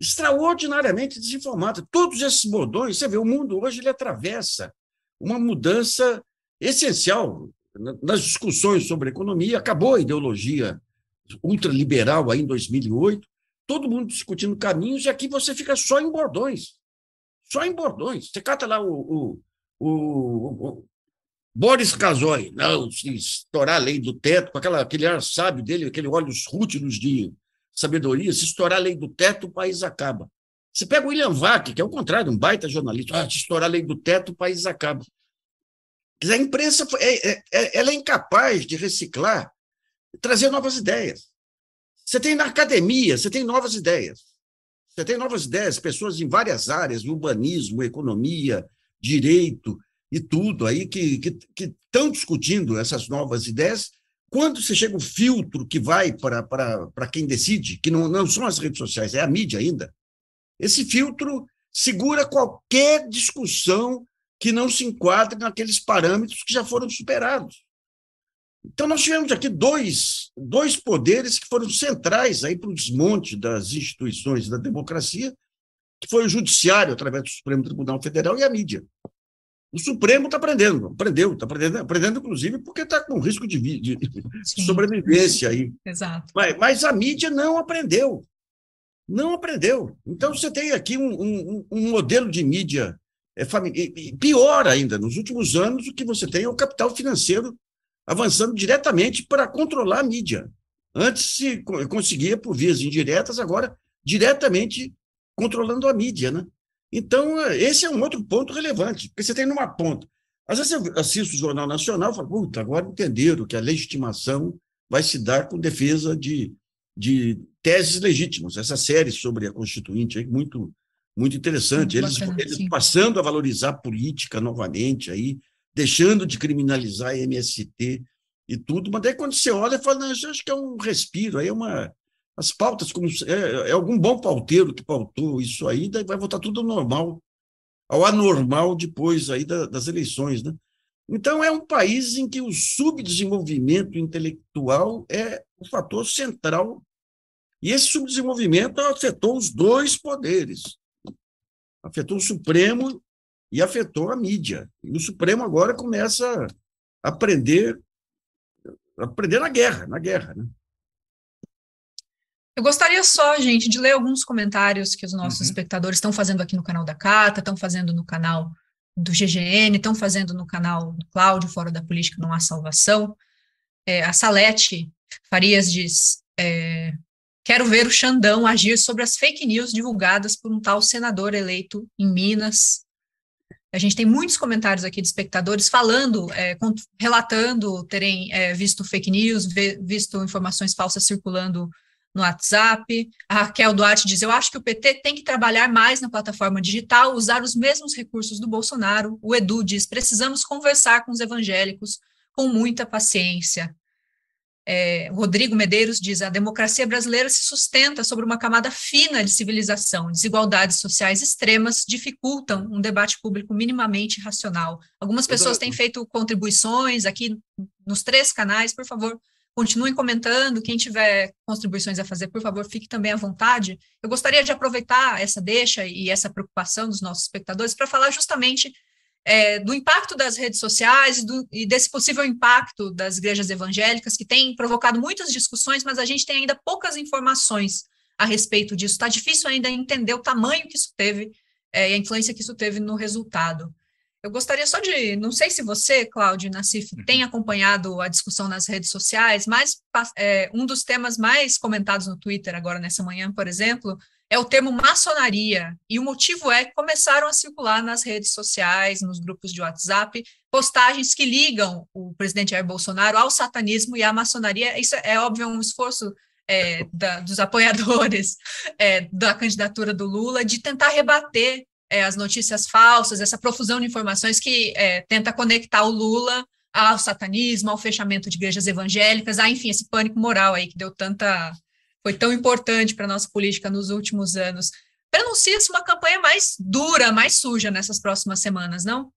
Extraordinariamente desinformada. Todos esses bordões, você vê, o mundo hoje ele atravessa uma mudança essencial nas discussões sobre economia. Acabou a ideologia ultraliberal aí em 2008, todo mundo discutindo caminhos, e aqui você fica só em bordões. Só em bordões. Você cata lá o, o, o, o Boris Casoy, não, se estourar a lei do teto, com aquela, aquele ar sábio dele, aquele olhos rútilos de sabedoria, se estourar a lei do teto, o país acaba. Você pega o William Vac, que é o contrário, um baita jornalista, ah, se estourar a lei do teto, o país acaba. A imprensa é, é, é, ela é incapaz de reciclar, trazer novas ideias. Você tem na academia, você tem novas ideias. Você tem novas ideias, pessoas em várias áreas, urbanismo, economia, direito e tudo aí que estão discutindo essas novas ideias. Quando você chega o filtro que vai para quem decide, que não, não são as redes sociais, é a mídia ainda, esse filtro segura qualquer discussão que não se enquadrem naqueles parâmetros que já foram superados. Então, nós tivemos aqui dois, dois poderes que foram centrais para o desmonte das instituições da democracia, que foi o judiciário, através do Supremo Tribunal Federal, e a mídia. O Supremo está aprendendo, aprendeu, está aprendendo, aprendendo, inclusive, porque está com risco de, de sobrevivência aí. Exato. Mas, mas, a mídia não aprendeu. Não aprendeu. Então, você tem aqui um, um, um modelo de mídia é pior ainda, nos últimos anos, o que você tem é o capital financeiro avançando diretamente para controlar a mídia. Antes se conseguia por vias indiretas, agora diretamente controlando a mídia. Né? Então, esse é um outro ponto relevante, porque você tem numa ponta. Às vezes eu assisto o Jornal Nacional e falo, puta, agora entenderam que a legitimação vai se dar com defesa de, de teses legítimas. Essa série sobre a Constituinte, muito muito interessante. bacana, eles, passando a valorizar a política novamente, aí, deixando de criminalizar a MST e tudo, mas daí quando você olha, fala, acho que é um respiro, aí é uma. As pautas, como é, é algum bom pauteiro que pautou isso aí, daí vai voltar tudo ao normal, ao anormal depois aí da, das eleições. Né? Então, é um país em que o subdesenvolvimento intelectual é o fator central. E esse subdesenvolvimento afetou os dois poderes, afetou o Supremo e afetou a mídia. E o Supremo agora começa a aprender, a aprender na guerra, na guerra, né? Eu gostaria só, gente, de ler alguns comentários que os nossos uhum. espectadores estão fazendo aqui no canal da Cata, estão fazendo no canal do GGN, estão fazendo no canal do Cláudio, Fora da Política Não Há Salvação. É, a Salete Farias diz: é, Quero ver o Xandão agir sobre as fake news divulgadas por um tal senador eleito em Minas. A gente tem muitos comentários aqui de espectadores falando, é, relatando terem é, visto fake news, visto informações falsas circulando no WhatsApp. A Raquel Duarte diz: Eu acho que o PT tem que trabalhar mais na plataforma digital, usar os mesmos recursos do Bolsonaro. O Edu diz: Precisamos conversar com os evangélicos com muita paciência é, Rodrigo Medeiros diz: a democracia brasileira se sustenta sobre uma camada fina de civilização. Desigualdades sociais extremas dificultam um debate público minimamente racional. Algumas pessoas têm feito contribuições aqui nos três canais. Por favor, continuem comentando. Quem tiver contribuições a fazer, por favor, fique também à vontade. Eu gostaria de aproveitar essa deixa e essa preocupação dos nossos espectadores para falar justamente é, do impacto das redes sociais do, e desse possível impacto das igrejas evangélicas, que tem provocado muitas discussões, mas a gente tem ainda poucas informações a respeito disso. Está difícil ainda entender o tamanho que isso teve é, e a influência que isso teve no resultado. Eu gostaria só de, não sei se você, Cláudio Nassif, uhum. tem acompanhado a discussão nas redes sociais, mas é, um dos temas mais comentados no Twitter agora nessa manhã, por exemplo, é o termo maçonaria, e o motivo é que começaram a circular nas redes sociais, nos grupos de WhatsApp, postagens que ligam o presidente Jair Bolsonaro ao satanismo e à maçonaria. Isso é, é óbvio, é um esforço é, da, dos apoiadores é, da candidatura do Lula de tentar rebater é, as notícias falsas, essa profusão de informações que é, tenta conectar o Lula ao satanismo, ao fechamento de igrejas evangélicas, a, enfim, esse pânico moral aí que deu tanta foi tão importante para a nossa política nos últimos anos. Pronuncia-se uma campanha mais dura, mais suja nessas próximas semanas, não?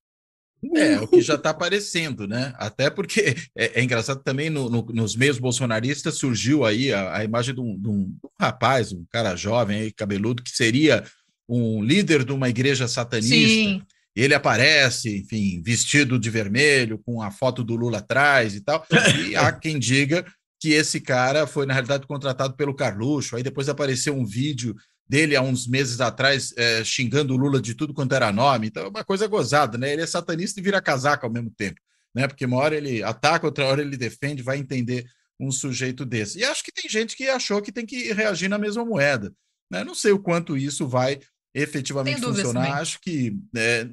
É, o que já está aparecendo, né? Até porque é, é engraçado também, no, no, nos meios bolsonaristas surgiu aí a, a imagem de um, de um, rapaz, um cara jovem, aí, cabeludo, que seria um líder de uma igreja satanista. Sim. Ele aparece, enfim, vestido de vermelho, com a foto do Lula atrás e tal. E há quem diga que esse cara foi, na realidade, contratado pelo Carluxo. Aí depois apareceu um vídeo dele há uns meses atrás é, xingando o Lula de tudo quanto era nome. Então é uma coisa gozada, né? Ele é satanista e vira casaca ao mesmo tempo, né? Porque uma hora ele ataca, outra hora ele defende, vai entender um sujeito desse. E acho que tem gente que achou que tem que reagir na mesma moeda. Né? Não sei o quanto isso vai efetivamente funcionar. Também. Acho que é, é,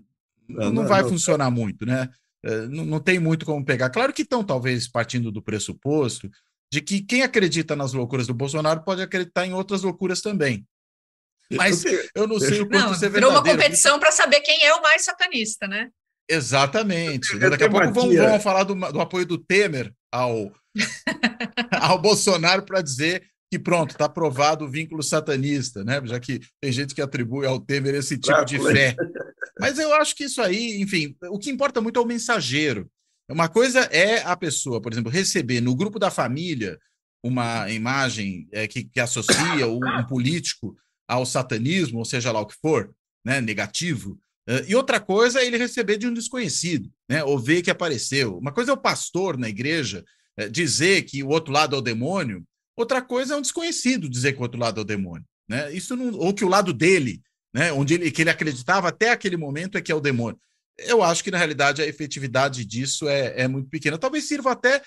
não, não, vai não, funcionar não. muito, né? É, não, não tem muito como pegar. Claro que estão, talvez, partindo do pressuposto de que quem acredita nas loucuras do Bolsonaro pode acreditar em outras loucuras também. Mas eu não sei o quanto não, isso é verdadeiro. Virou uma competição para saber quem é o mais satanista, né? Exatamente. Daqui a pouco vamos, vamos falar do, do, apoio do Temer ao, ao Bolsonaro para dizer que pronto, está provado o vínculo satanista, né? Já que tem gente que atribui ao Temer esse tipo de fé. Mas eu acho que isso aí, enfim, o que importa muito é o mensageiro. Uma coisa é a pessoa, por exemplo, receber no grupo da família uma imagem é, que, que, associa um político ao satanismo, ou seja lá o que for, né, negativo. Eh, e outra coisa é ele receber de um desconhecido, né, ou ver que apareceu. Uma coisa é o pastor na igreja é, dizer que o outro lado é o demônio, outra coisa é um desconhecido dizer que o outro lado é o demônio. Né? Isso não, ou que o lado dele, né, onde ele, que ele acreditava até aquele momento é que é o demônio eu acho que na realidade a efetividade disso é, é muito pequena. Talvez sirva até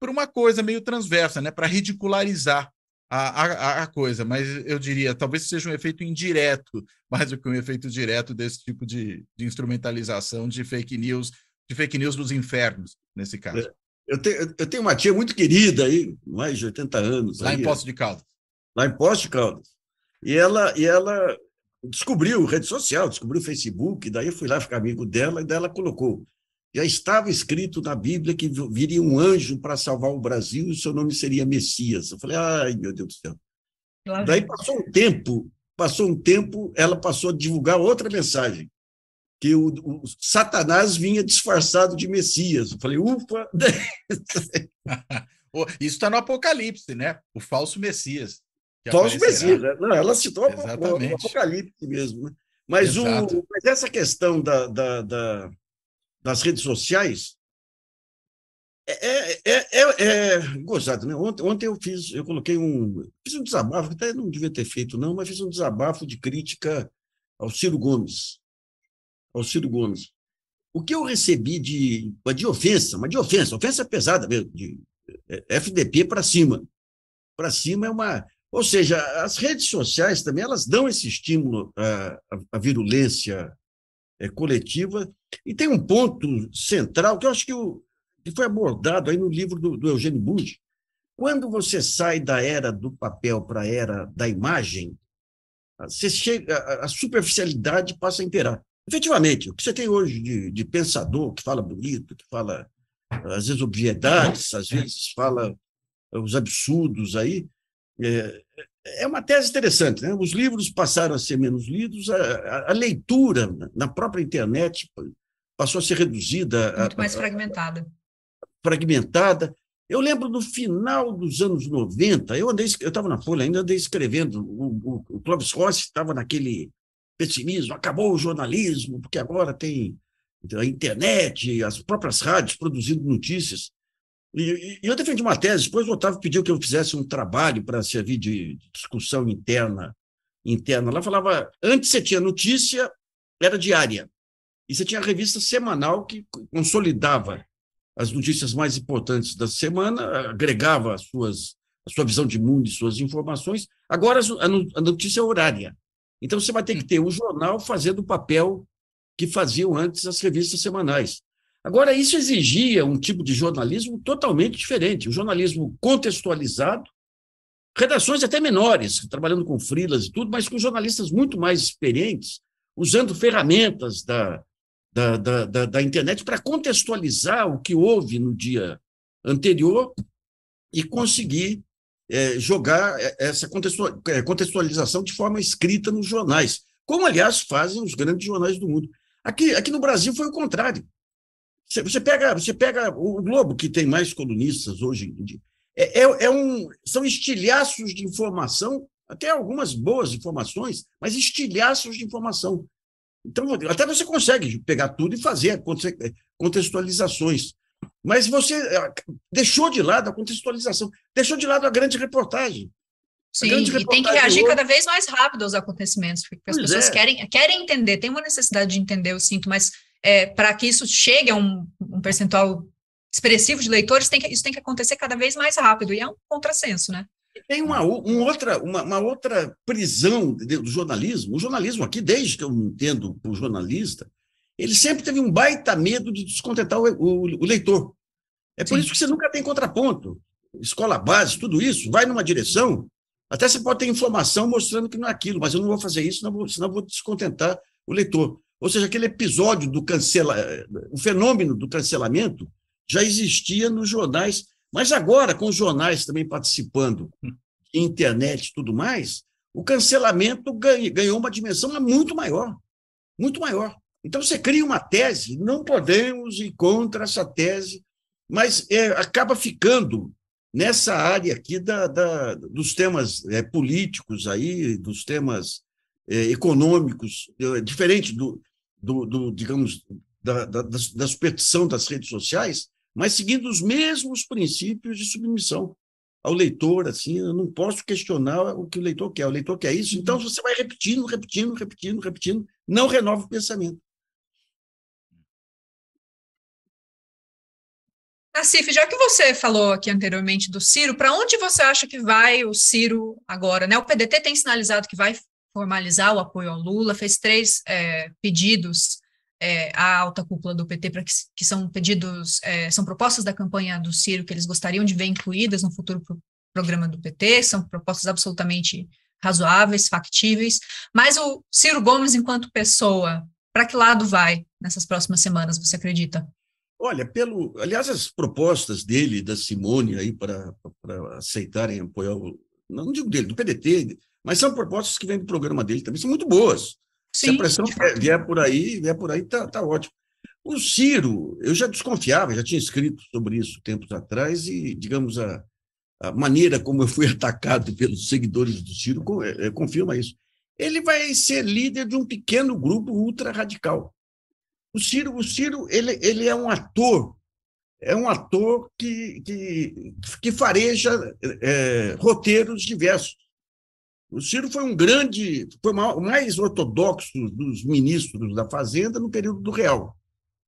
para uma coisa meio transversa, né, para ridicularizar a, a, a, coisa, mas eu diria, talvez seja um efeito indireto, mais do que um efeito direto desse tipo de, de instrumentalização de fake news, de fake news dos infernos, nesse caso. É. Eu, tenho eu tenho uma tia muito querida aí, mais de 80 anos. Lá aí, em Poço de Caldas. Lá em Poço de Caldas. E ela, e ela descobriu rede social, descobriu o Facebook, daí eu fui lá ficar amigo dela e dela colocou. Já estava escrito na Bíblia que viria um anjo para salvar o Brasil e o seu nome seria Messias. Eu falei, ai, meu Deus do céu. Claro. Daí passou um tempo, passou um tempo, ela passou a divulgar outra mensagem, que o, o Satanás vinha disfarçado de Messias. Eu falei, ufa! Isso está no Apocalipse, né? O falso Messias. Só os Messias. Né? Não, ela se tornam apocalipse mesmo. Né? Mas, o, mas essa questão da, da, da, das redes sociais é, é, é, é, é gozado. Né? Ontem, ontem eu fiz, eu coloquei um. Fiz um desabafo, até não devia ter feito, não, mas fiz um desabafo de crítica ao Ciro Gomes. Ao Ciro Gomes. O que eu recebi de, de ofensa, mas de ofensa, ofensa pesada mesmo, de é, FDP para cima. Para cima é uma. Ou seja, as redes sociais também elas dão esse estímulo à, à virulência é, coletiva. E tem um ponto central que eu acho que, o, que foi abordado aí no livro do, do Eugênio Budi. Quando você sai da era do papel para a era da imagem, você chega, a, a superficialidade passa a imperar. Efetivamente, o que você tem hoje de, de pensador que fala bonito, que fala às vezes obviedades, às vezes fala os absurdos aí, é, é uma tese interessante, né? Os livros passaram a ser menos lidos, a, a, a leitura na própria internet passou a ser reduzida. Muito a, mais fragmentada. Fragmentada. Eu lembro no final dos anos 90, eu andei, eu estava na Folha ainda, andei escrevendo, o, o, o Clóvis Rossi estava naquele pessimismo, acabou o jornalismo, porque agora tem a internet, as próprias rádios produzindo notícias. E, e eu defendi uma tese, depois o Otávio pediu que eu fizesse um trabalho para servir de discussão interna. interna. Lá falava, antes você tinha notícia, era diária. E você tinha a revista semanal que consolidava as notícias mais importantes da semana, agregava as suas, a sua visão de mundo e suas informações. Agora a notícia é horária. Então você vai ter que hum. ter o jornal fazendo o papel que faziam antes as revistas semanais. Agora, isso exigia um tipo de jornalismo totalmente diferente, um jornalismo contextualizado, redações até menores, trabalhando com frilas e tudo, mas com jornalistas muito mais experientes, usando ferramentas da, da, da, da, da internet para contextualizar o que houve no dia anterior e conseguir é, jogar é, essa é, contextualização de forma escrita nos jornais, como, aliás, fazem os grandes jornais do mundo. Aqui, aqui no Brasil foi o contrário. Você, pega, você pega o Globo, que tem mais colunistas hoje em dia. É, é, é um, são estilhaços de informação, até algumas boas informações, mas estilhaços de informação. Então, até você consegue pegar tudo e fazer é, contextualizações. Mas você é, deixou de lado a contextualização, deixou de lado a grande reportagem. Sim, grande e tem que reagir hoje. cada vez mais rápido aos acontecimentos, porque pois as pessoas é. querem, querem entender, tem uma necessidade de entender, eu sinto, mas é, para que isso chegue a um, um percentual expressivo de leitores, tem que, isso tem que acontecer cada vez mais rápido, e é um contrassenso, né? Tem uma, um outra, uma, uma, outra prisão do jornalismo. O jornalismo aqui, desde que eu entendo o jornalista, ele sempre teve um baita medo de descontentar o, o, o leitor. É por Sim. isso que você nunca tem contraponto. Escola base, tudo isso, vai numa direção. Até você pode ter informação mostrando que não é aquilo, mas eu não vou fazer isso, senão senão vou descontentar o leitor. Ou seja, aquele episódio do cancela, eh, o fenômeno do cancelamento já existia nos jornais, mas agora com os jornais também participando, internet, tudo mais, o cancelamento ganhou uma dimensão muito maior, muito maior. Então você cria uma tese, não podemos ir contra essa tese, mas é, acaba ficando nessa área aqui da, da dos temas é, políticos aí, dos temas é, econômicos, é, diferente do, do, do digamos, da, da, da superstição das redes sociais, mas seguindo os mesmos princípios de submissão ao leitor, assim, eu não posso questionar o que o leitor quer, o leitor quer isso, então uhum. você vai repetindo, repetindo, repetindo, repetindo, não renova o pensamento. Nassif, já que você falou aqui anteriormente do Ciro, para onde você acha que vai o Ciro agora? Né? O PDT tem sinalizado que vai formalizar o apoio ao Lula, fez três é, pedidos é, à alta cúpula do PT, para que, que, são pedidos, é, são propostas da campanha do Ciro que eles gostariam de ver incluídas no futuro pro programa do PT, são propostas absolutamente razoáveis, factíveis, mas o Ciro Gomes, enquanto pessoa, para que lado vai nessas próximas semanas, você acredita? Olha, pelo, aliás, as propostas dele, da Simone, aí para aceitarem apoiar, o, não digo dele, do PDT, mas são propostas que vêm do programa dele também, são muito boas. Sim, Se a pressão vier por aí, vier por aí, tá, tá ótimo. O Ciro, eu já desconfiava, já tinha escrito sobre isso tempos atrás, e, digamos, a, a maneira como eu fui atacado pelos seguidores do Ciro é, é, confirma isso. Ele vai ser líder de um pequeno grupo ultra-radical. O Ciro, o Ciro ele, ele é um ator, é um ator que, que, que fareja é, roteiros diversos. O Ciro foi um grande, foi o mais ortodoxo dos ministros da Fazenda no período do Real.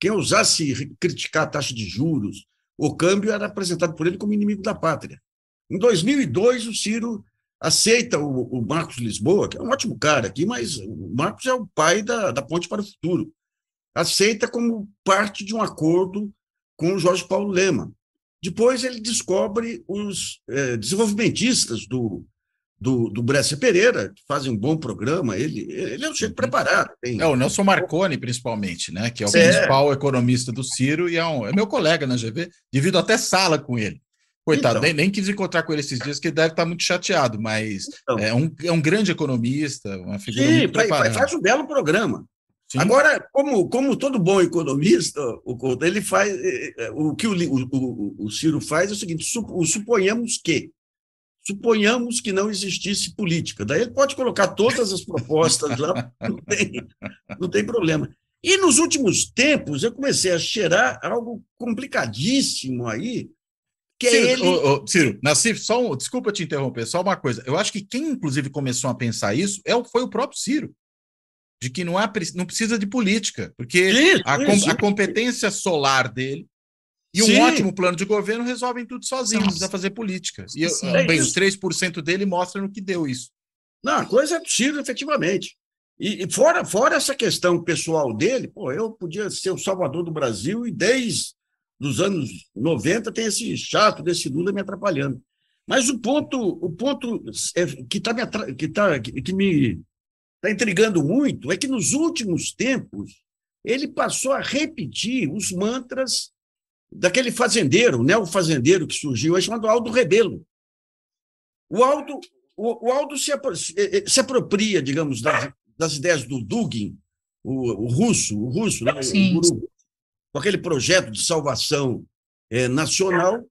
Quem ousasse criticar a taxa de juros, o câmbio era apresentado por ele como inimigo da pátria. Em 2002, o Ciro aceita o, o Marcos Lisboa, que é um ótimo cara aqui, mas o Marcos é o pai da, da Ponte para o Futuro. Aceita como parte de um acordo com o Jorge Paulo Lema. Depois ele descobre os eh, desenvolvimentistas do, do, do Brescia Pereira, que fazem um bom programa, ele, ele é um chefe uhum. preparado. Tem... É, o Nelson Marconi, principalmente, né? Que é o Cê principal é. economista do Ciro e é, um, é meu colega na GV, divido até sala com ele. Coitado, então. nem, nem, quis encontrar com ele esses dias, que ele deve estar tá muito chateado, mas então. é, um, é um grande economista, uma figura Sim, preparada. faz um belo programa. Sim. Agora, como, como todo bom economista, o, ele faz. Eh, eh, o que o, o, o Ciro faz é o seguinte: suponhamos que suponhamos que não existisse política. Daí ele pode colocar todas as propostas lá, não tem, não tem problema. E nos últimos tempos eu comecei a cheirar algo complicadíssimo aí, que é Ciro, é ele... Ciro, Nassif, só um, desculpa te interromper, só uma coisa. Eu acho que quem, inclusive, começou a pensar isso é, foi o próprio Ciro. De que não, há, não precisa de política, porque isso, a, isso. a competência solar dele e Sim. um ótimo plano de governo resolvem tudo sozinho, precisa fazer política. E é bem, os 3% dele mostram no que deu isso. Não, a coisa é possível, efetivamente. E, e, fora, fora essa questão pessoal dele, pô, eu podia ser o salvador do Brasil e desde os anos 90 tem esse chato desse Lula me atrapalhando. Mas o ponto, o ponto é, que está me, atra... que tá, que me tá intrigando muito é que nos últimos tempos ele passou a repetir os mantras daquele fazendeiro, né, o fazendeiro que surgiu aí, chamado Aldo Rebelo. O Aldo, o, o Aldo se, eh, eh, se, apropria, digamos, das, das ideias do Dugin, o, o, russo, o russo, né, o com aquele projeto de salvação é, nacional.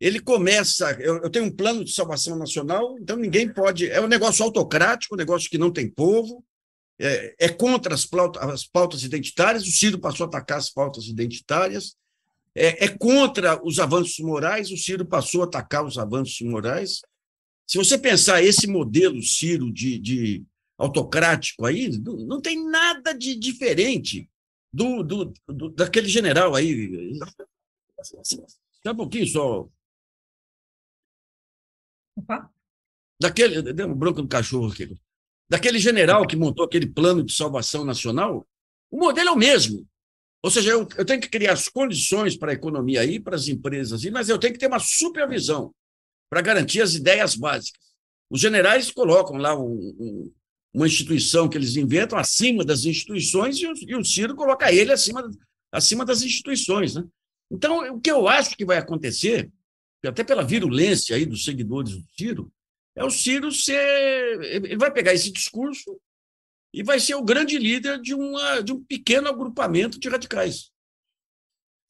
Ele começa, eu, eu tenho um plano de salvação nacional, então ninguém pode. É um negócio autocrático, um negócio que não tem povo, é, é, contra as pautas, as pautas, identitárias. O Ciro passou a atacar as pautas identitárias é, é contra os avanços morais, o Ciro passou a atacar os avanços morais. Se você pensar esse modelo Ciro de, de autocrático aí, não, não, tem nada de diferente do, do, do daquele general aí. Dá um pouquinho só. Opa. Daquele, deu um bronco no cachorro aqui. Daquele general que montou aquele plano de salvação nacional, o modelo é o mesmo. Ou seja, eu, eu tenho que criar as condições para a economia ir, para as empresas ir, mas eu tenho que ter uma supervisão para garantir as ideias básicas. Os generais colocam lá um, um, uma instituição que eles inventam acima das instituições e o, e o Ciro coloca ele acima, acima das instituições. Né? Então, o que eu acho que vai acontecer, até pela virulência aí dos seguidores do Ciro, é o Ciro ser. Ele vai pegar esse discurso e vai ser o grande líder de, uma, de um pequeno agrupamento de radicais.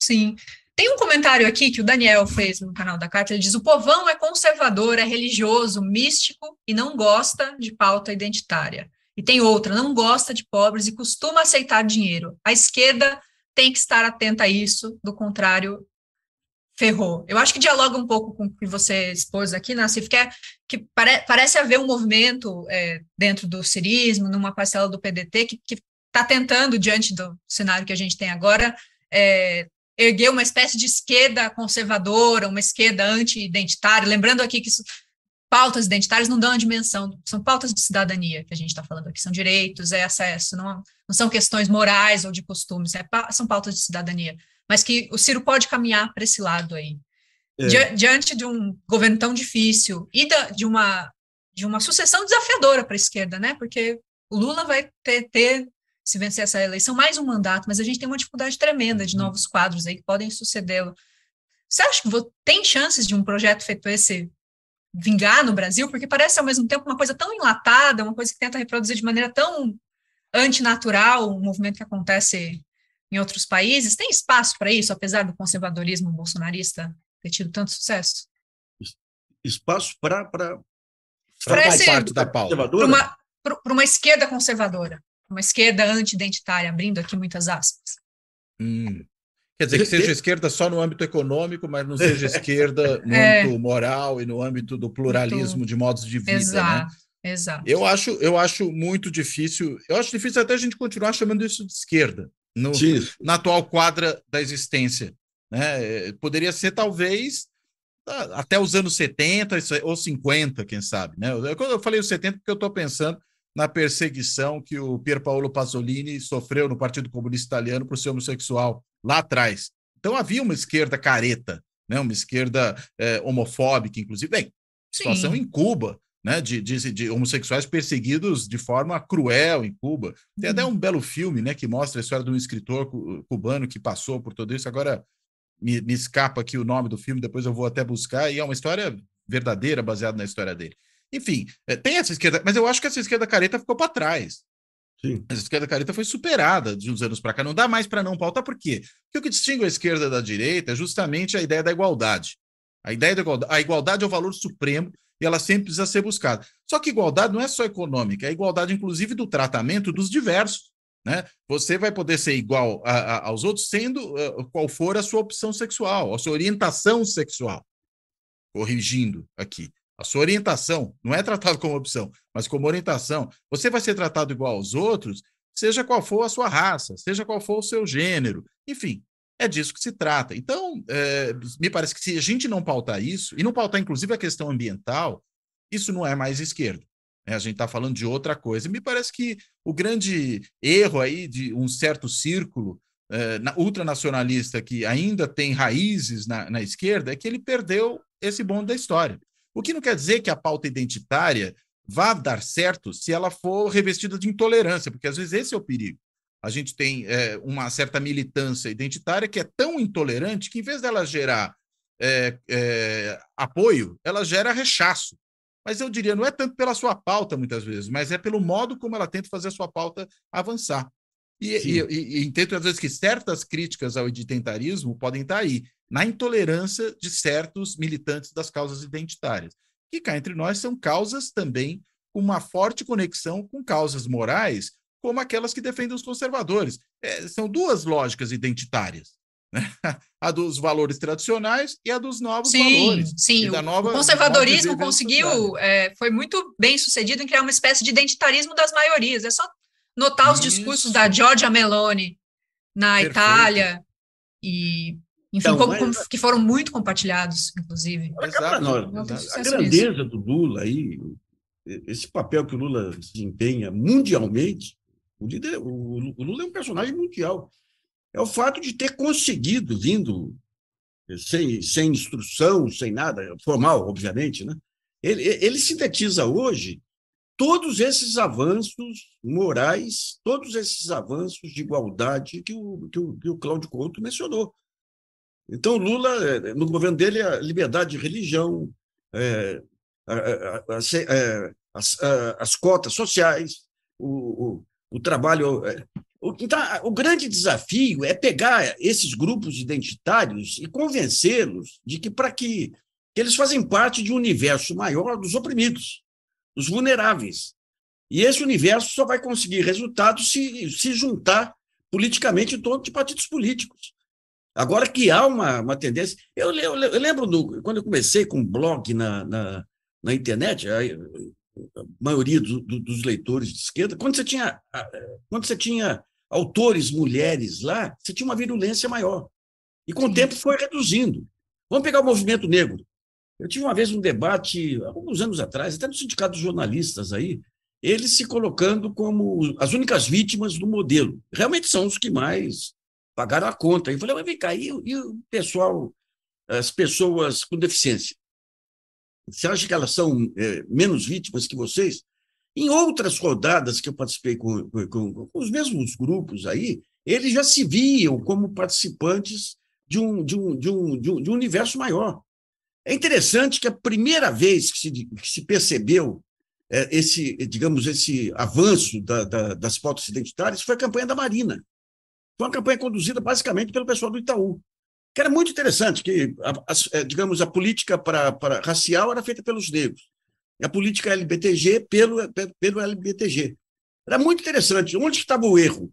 Sim. Tem um comentário aqui que o Daniel fez no canal da Carta, ele diz: o povão é conservador, é religioso, místico e não gosta de pauta identitária. E tem outra, não gosta de pobres e costuma aceitar dinheiro. A esquerda tem que estar atenta a isso, do contrário, ferrou. Eu acho que dialoga um pouco com o que você expôs aqui, Nassif, né? que, é, que pare, parece haver um movimento é, dentro do cirismo, numa parcela do PDT, que está tentando, diante do cenário que a gente tem agora, é, erguer uma espécie de esquerda conservadora, uma esquerda anti-identitária. Lembrando aqui que isso, pautas identitárias não dão a dimensão, são pautas de cidadania que a gente está falando aqui, são direitos, é acesso, não, não são questões morais ou de costumes, é, são pautas de cidadania mas que o Ciro pode caminhar para esse lado aí. É. diante de um governo tão difícil e de, uma, de uma sucessão desafiadora para a esquerda, né? Porque o Lula vai ter, ter, se vencer essa eleição, mais um mandato, mas a gente tem uma dificuldade tremenda de uhum. novos quadros aí que podem sucedê-lo. Você acha que tem chances de um projeto feito esse vingar no Brasil? Porque parece ao mesmo tempo uma coisa tão enlatada, uma coisa que tenta reproduzir de maneira tão antinatural um movimento que acontece em outros países? Tem espaço para isso, apesar do conservadorismo bolsonarista ter tido tanto sucesso? Espaço para. Para mais parte da pauta. Para uma, uma esquerda conservadora, uma esquerda anti-identitária, abrindo aqui muitas aspas. Hum. Quer dizer, que seja esquerda só no âmbito econômico, mas não seja esquerda no âmbito é. moral e no âmbito do pluralismo muito... de modos de vida. Né? Exato, né? exato. Eu acho, eu acho muito difícil, eu acho difícil até a gente continuar chamando isso de esquerda no, na atual quadra da existência. Né? Eh, poderia ser, talvez, até os anos 70 ou 50, quem sabe. Né? Quando eu falei os 70, porque eu estou pensando na perseguição que o Pierpaolo Pasolini sofreu no Partido Comunista Italiano por ser homossexual lá atrás. Então havia uma esquerda careta, né? uma esquerda eh, homofóbica, inclusive. Bem, situação Sim. em Cuba, né, de, de, de, homossexuais perseguidos de forma cruel em Cuba. Tem uhum. até um belo filme né, que mostra a história de um escritor cubano que passou por tudo isso. Agora me, me escapa aqui o nome do filme, depois eu vou até buscar, e é uma história verdadeira, baseada na história dele. Enfim, eh, tem essa esquerda, mas eu acho que essa esquerda careta ficou para trás. Sim. esquerda careta foi superada de uns anos para cá. Não dá mais para não pautar, por quê? Porque o que distingue a esquerda da direita é justamente a ideia da igualdade. A ideia da igualdade, a igualdade é o valor supremo e ela sempre precisa ser buscada. Só que igualdade não é só econômica, é igualdade, inclusive, do tratamento dos diversos. Né? Você vai poder ser igual a, a, aos outros, sendo uh, qual for a sua opção sexual, a sua orientação sexual. Corrigindo aqui. A sua orientação não é tratado como opção, mas como orientação. Você vai ser tratado igual aos outros, seja qual for a sua raça, seja qual for o seu gênero, enfim, é disso que se trata. Então, é, me parece que se a gente não pautar isso, e não pautar inclusive a questão ambiental, isso não é mais esquerdo. Né? A gente está falando de outra coisa. me parece que o grande erro aí de um certo círculo é, ultranacionalista que ainda tem raízes na, na esquerda é que ele perdeu esse bonde da história. O que não quer dizer que a pauta identitária vá dar certo se ela for revestida de intolerância, porque às vezes esse é o perigo a gente tem é, uma certa militância identitária que é tão intolerante que, em vez dela gerar é, é, apoio, ela gera rechaço. Mas eu diria, não é tanto pela sua pauta, muitas vezes, mas é pelo modo como ela tenta fazer a sua pauta avançar. E, e, e, e entendo, às vezes, que certas críticas ao identitarismo podem estar aí, na intolerância de certos militantes das causas identitárias, que cá entre nós são causas também com uma forte conexão com causas morais como aquelas que defendem os conservadores. É, são duas lógicas identitárias. Né? A dos valores tradicionais e a dos novos sim, valores. Sim, da nova, o conservadorismo conseguiu, é, foi muito bem sucedido em criar uma espécie de identitarismo das maiorias. É só notar os discursos da Giorgia Meloni na Perfeito. Itália e enfim, então, como, mas... que foram muito compartilhados, inclusive. Exato, A grandeza do Lula aí, esse papel que o Lula desempenha mundialmente, o, líder, o, o Lula é um personagem mundial. É o fato de ter conseguido, vindo eh, sem, sem instrução, sem nada, formal, obviamente, né? ele, eh, ele sintetiza hoje todos esses avanços morais, todos esses avanços de igualdade que o, que o, que o Cláudio Couto mencionou. Então, Lula, eh, no governo dele, a liberdade de religião, é, a, a, a, as cotas sociais, o, o trabalho. Então, o grande desafio é pegar esses grupos identitários e convencê-los de que, para que, que eles fazem parte de um universo maior dos oprimidos, dos vulneráveis. E esse universo só vai conseguir resultados se, se juntar politicamente em torno de partidos políticos. Agora que há uma, uma tendência. Eu, eu, eu lembro do, quando eu comecei com um blog na, na, na internet, maioria do, do, dos leitores de esquerda, quando você tinha, quando você tinha autores mulheres lá, você tinha uma virulência maior. E com Sim. o tempo foi reduzindo. Vamos pegar o movimento negro. Eu tive uma vez um debate, alguns anos atrás, até no Sindicato dos Jornalistas aí, eles se colocando como as únicas vítimas do modelo. Realmente são os que mais pagaram a conta. Eu falei, mas vem cá, e, e o pessoal, as pessoas com deficiência? Você acha que elas são é, menos vítimas que vocês? Em outras rodadas que eu participei com, com, com, os mesmos grupos aí, eles já se viam como participantes de um, de um, de um, de um, de um universo maior. É interessante que a primeira vez que se, que se percebeu é, esse, digamos, esse avanço da, da, das pautas identitárias foi a campanha da Marina. Foi uma campanha conduzida basicamente pelo pessoal do Itaú que era muito interessante, que, a, a, é, digamos, a política para, racial era feita pelos negros, e a política LBTG pelo, pelo LBTG. Era muito interessante. Onde estava o erro?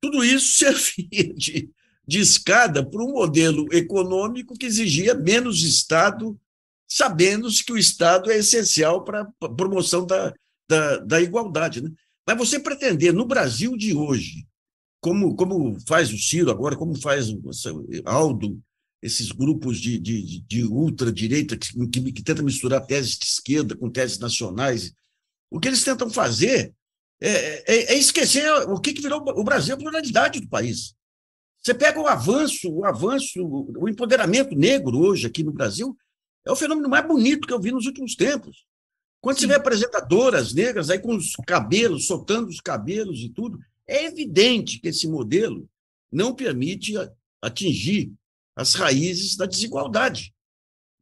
Tudo isso servia de, de escada para um modelo econômico que exigia menos Estado, sabendo-se que o Estado é essencial para a promoção da, da, da igualdade. Né? Mas você pretender, no Brasil de hoje, como, como faz o Ciro agora, como faz o Aldo, esses grupos de, de, de ultradireita que, que, que tentam misturar teses de esquerda com teses nacionais. O que eles tentam fazer é, é, é esquecer o que, que virou o Brasil, a pluralidade do país. Você pega o avanço, o avanço, o empoderamento negro hoje aqui no Brasil, é o fenômeno mais bonito que eu vi nos últimos tempos. Quando Sim. você vê apresentadoras negras aí com os cabelos, soltando os cabelos e tudo, é evidente que esse modelo não permite atingir as raízes da desigualdade.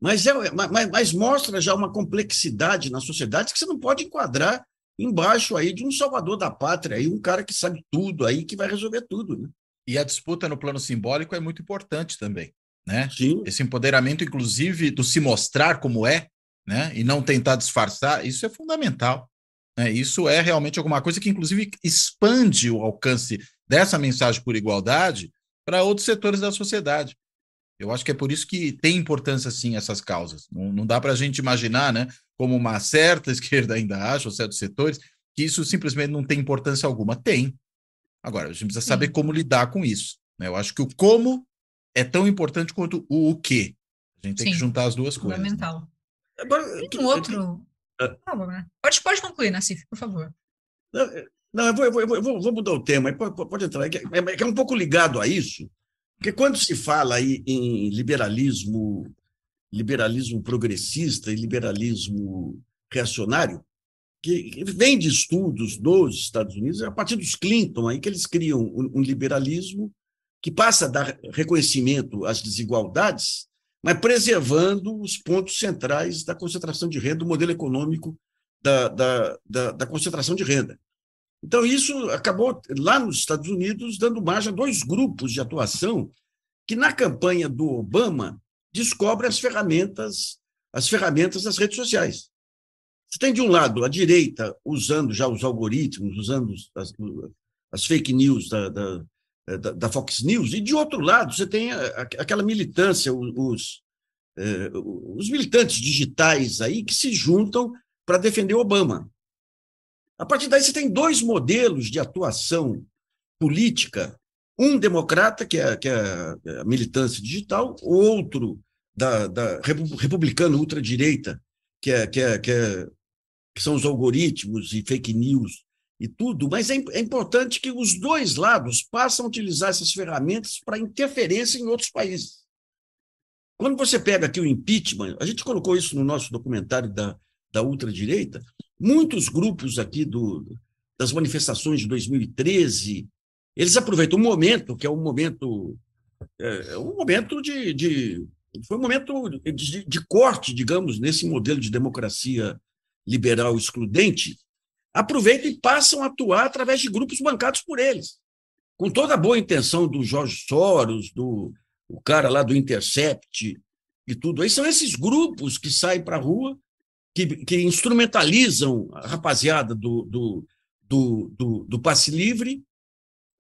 Mas, é, mas, mas, mostra já uma complexidade na sociedade que você não pode enquadrar embaixo aí de um salvador da pátria, aí um cara que sabe tudo aí que vai resolver tudo, né? E a disputa no plano simbólico é muito importante também, né? Sim. Esse empoderamento, inclusive, do se mostrar como é, né? E não tentar disfarçar, isso é fundamental. É, isso é realmente alguma coisa que, inclusive, expande o alcance dessa mensagem por igualdade para outros setores da sociedade. Eu acho que é por isso que tem importância, sim, essas causas. Não, não dá para a gente imaginar, né, como uma certa esquerda ainda acha, ou certos setores, que isso simplesmente não tem importância alguma. Tem. Agora, a gente precisa saber sim. como lidar com isso. Né? Eu acho que o como é tão importante quanto o o que. A gente tem que juntar as duas coisas. Né? Fundamental. Né? Agora, tem um outro Favor, tá né? pode, pode concluir, Nassif, por favor. Não, eh, não eu, vou, eu, vou, eu, vou, mudar o tema, pode, pode entrar. É, é, é, é, é um pouco ligado a isso, porque quando se fala aí em liberalismo, liberalismo progressista e liberalismo reacionário, que vem de estudos dos Estados Unidos, é a partir dos Clinton, aí que eles criam um, um liberalismo que passa a dar reconhecimento às desigualdades mas preservando os pontos centrais da concentração de renda, do modelo econômico da, da, da, da concentração de renda. Então, isso acabou, lá nos Estados Unidos, dando margem a dois grupos de atuação que, na campanha do Obama, descobrem as ferramentas, as ferramentas das redes sociais. Você tem, de um lado, a direita usando já os algoritmos, usando as, as fake news da, da, eh, da, Fox News, e de outro lado você tem aquela militância, os, eh, os militantes digitais aí que se juntam para defender Obama. A partir daí você tem dois modelos de atuação política, um democrata, que é, que é a militância digital, outro da, da republicano ultradireita, que, é, que, é, que, é, que são os algoritmos e fake news e tudo, mas é, é importante que os dois lados passem a utilizar essas ferramentas para interferência em outros países. Quando você pega aqui o impeachment, a gente colocou isso no nosso documentário da, da ultradireita, muitos grupos aqui do, das manifestações de 2013, eles aproveitam o momento, que é um momento, é, é, um momento de, de foi um momento de, de, corte, digamos, nesse modelo de democracia liberal excludente, aproveitam e passam a atuar através de grupos bancados por eles. Com toda a boa intenção do Jorge Soros, do o cara lá do Intercept e tudo aí, são esses grupos que saem para a rua, que, que instrumentalizam a rapaziada do, do, do, do, do passe livre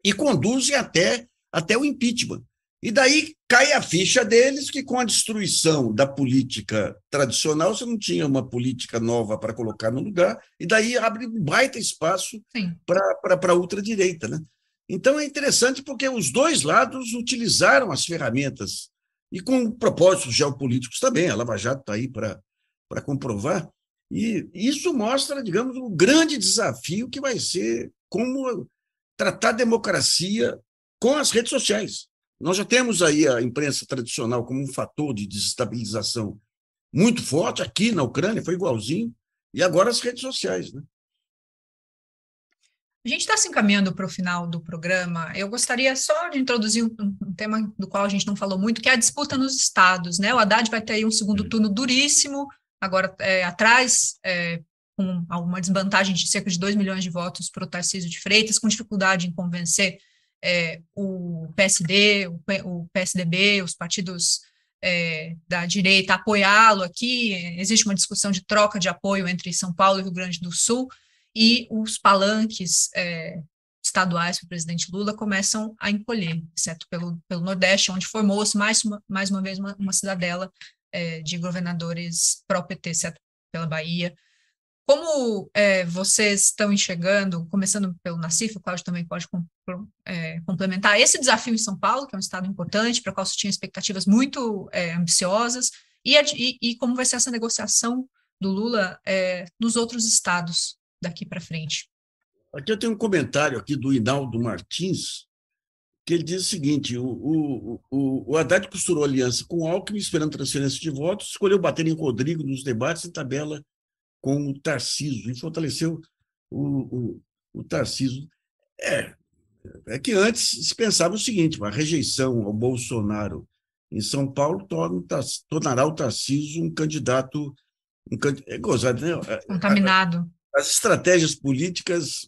e conduzem até, até o impeachment. E daí cai a ficha deles que, com a destruição da política tradicional, você não tinha uma política nova para colocar no lugar, e daí abre um baita espaço para a ultradireita. Né? Então é interessante porque os dois lados utilizaram as ferramentas, e com propósitos geopolíticos também, a Lava Jato está aí para comprovar, e isso mostra, digamos, o grande desafio que vai ser como tratar a democracia com as redes sociais nós já temos aí a imprensa tradicional como um fator de desestabilização muito forte aqui na Ucrânia, foi igualzinho, e agora as redes sociais, né? A gente está se encaminhando para o final do programa. Eu gostaria só de introduzir um, tema do qual a gente não falou muito, que é a disputa nos estados. Né? O Haddad vai ter aí um segundo turno duríssimo, agora é, atrás, é, com uma desvantagem de cerca de 2 milhões de votos para o Tarcísio de Freitas, com dificuldade em convencer é, o PSD, o, o, PSDB, os partidos é, da direita apoiá-lo aqui. Existe uma discussão de troca de apoio entre São Paulo e Rio Grande do Sul, e os palanques é, estaduais para o presidente Lula começam a encolher, exceto pelo, pelo Nordeste, onde formou-se mais uma, mais uma vez uma, uma cidadela é, de governadores pró-PT, exceto pela Bahia como é, vocês estão enxergando, começando pelo Nacif, o Cláudio também pode com, é, complementar, esse desafio em São Paulo, que é um estado importante, para o qual você tinha expectativas muito é, ambiciosas, e, e, e, como vai ser essa negociação do Lula é, nos outros estados daqui para frente? Aqui eu tenho um comentário aqui do Hinaldo Martins, que ele diz o seguinte: o, o, o, o Haddad costurou aliança com o Alckmin, esperando transferência de votos, escolheu bater em Rodrigo nos debates em tabela com o Tarciso e fortaleceu o, o, o Tarciso. É, é que antes se pensava o seguinte: a rejeição ao Bolsonaro em São Paulo torna, tornará o Tarciso um candidato. Um, é gozado, né? É, é, Contaminado. As estratégias políticas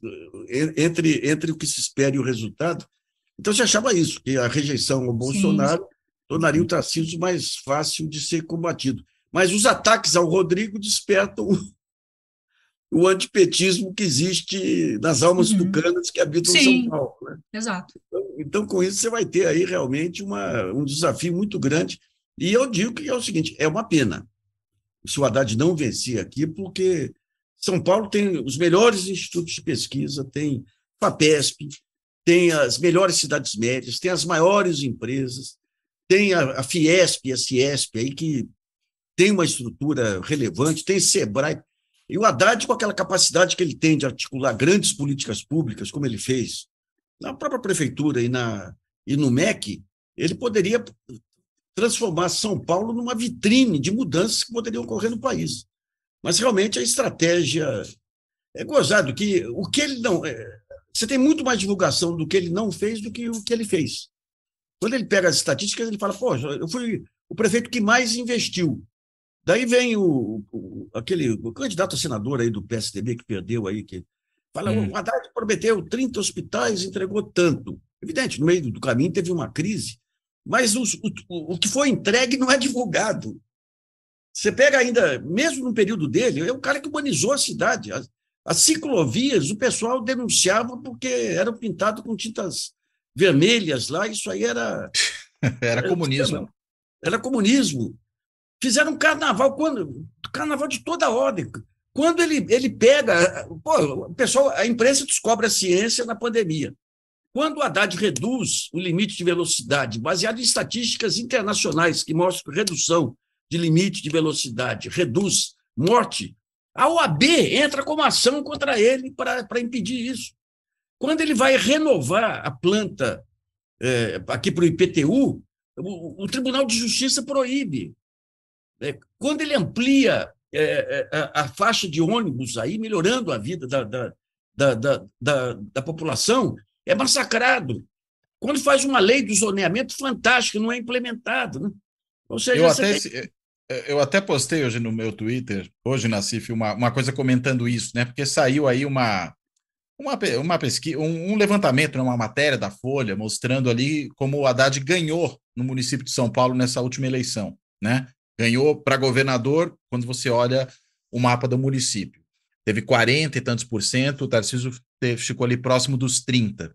é, entre, entre o que se espera e o resultado. Então se achava isso, que a rejeição ao Bolsonaro Sim. tornaria o Tarcísio mais fácil de ser combatido. Mas os ataques ao Rodrigo despertam o antipetismo que existe nas almas uhum. tucanas que habitam Sim. São Paulo. Né? Exato. Então, então, com isso, você vai ter aí realmente uma, um desafio muito grande. E eu digo que é o seguinte: é uma pena se o Haddad não vencer aqui, porque São Paulo tem os melhores institutos de pesquisa, tem FAPESP, tem as melhores cidades médias, tem as maiores empresas, tem a, a Fiesp, a Ciesp aí que tem uma estrutura relevante, tem Sebrae. E o Haddad, com aquela capacidade que ele tem de articular grandes políticas públicas, como ele fez na própria prefeitura e, na, e no MEC, ele poderia transformar São Paulo numa vitrine de mudanças que poderiam ocorrer no país. Mas realmente a estratégia é gozado que o que ele não é, você tem muito mais divulgação do que ele não fez do que o que ele fez. Quando ele pega as estatísticas, ele fala: poxa, eu fui o prefeito que mais investiu". Daí vem o, o aquele o candidato a senador aí do PSDB que perdeu aí, que fala, hum. o Haddad prometeu 30 hospitais, entregou tanto. Evidente, no meio do caminho teve uma crise, mas os, o, o que foi entregue não é divulgado. Você pega ainda, mesmo no período dele, é um cara que humanizou a cidade. As, as ciclovias, o pessoal denunciava porque eram pintados com tintas vermelhas lá, isso aí era. era comunismo. Era, era comunismo. Fizeram um carnaval, quando, carnaval de toda ordem. Quando ele, ele pega. Pô, o pessoal, a imprensa descobre a ciência na pandemia. Quando o Haddad reduz o limite de velocidade, baseado em estatísticas internacionais que mostram redução de limite de velocidade, reduz morte, a OAB entra com ação contra ele para impedir isso. Quando ele vai renovar a planta é, aqui para o IPTU, o, o Tribunal de Justiça proíbe. É, quando ele amplia é, é, a faixa de ônibus, aí melhorando a vida da, da, da, da, da população, é massacrado. Quando faz uma lei do zoneamento fantástica, não é implementado. Né? Ou seja, eu até, tem... eu até postei hoje no meu Twitter, hoje na CIF, uma, uma coisa comentando isso, né? Porque saiu aí uma, uma, uma pesquisa, um, um levantamento, né? uma matéria da Folha, mostrando ali como o Haddad ganhou no município de São Paulo nessa última eleição. Né? Ganhou para governador, quando você olha o mapa do município. Teve 40 e tantos por cento, o Tarcísio ficou ali próximo dos 30. Uh,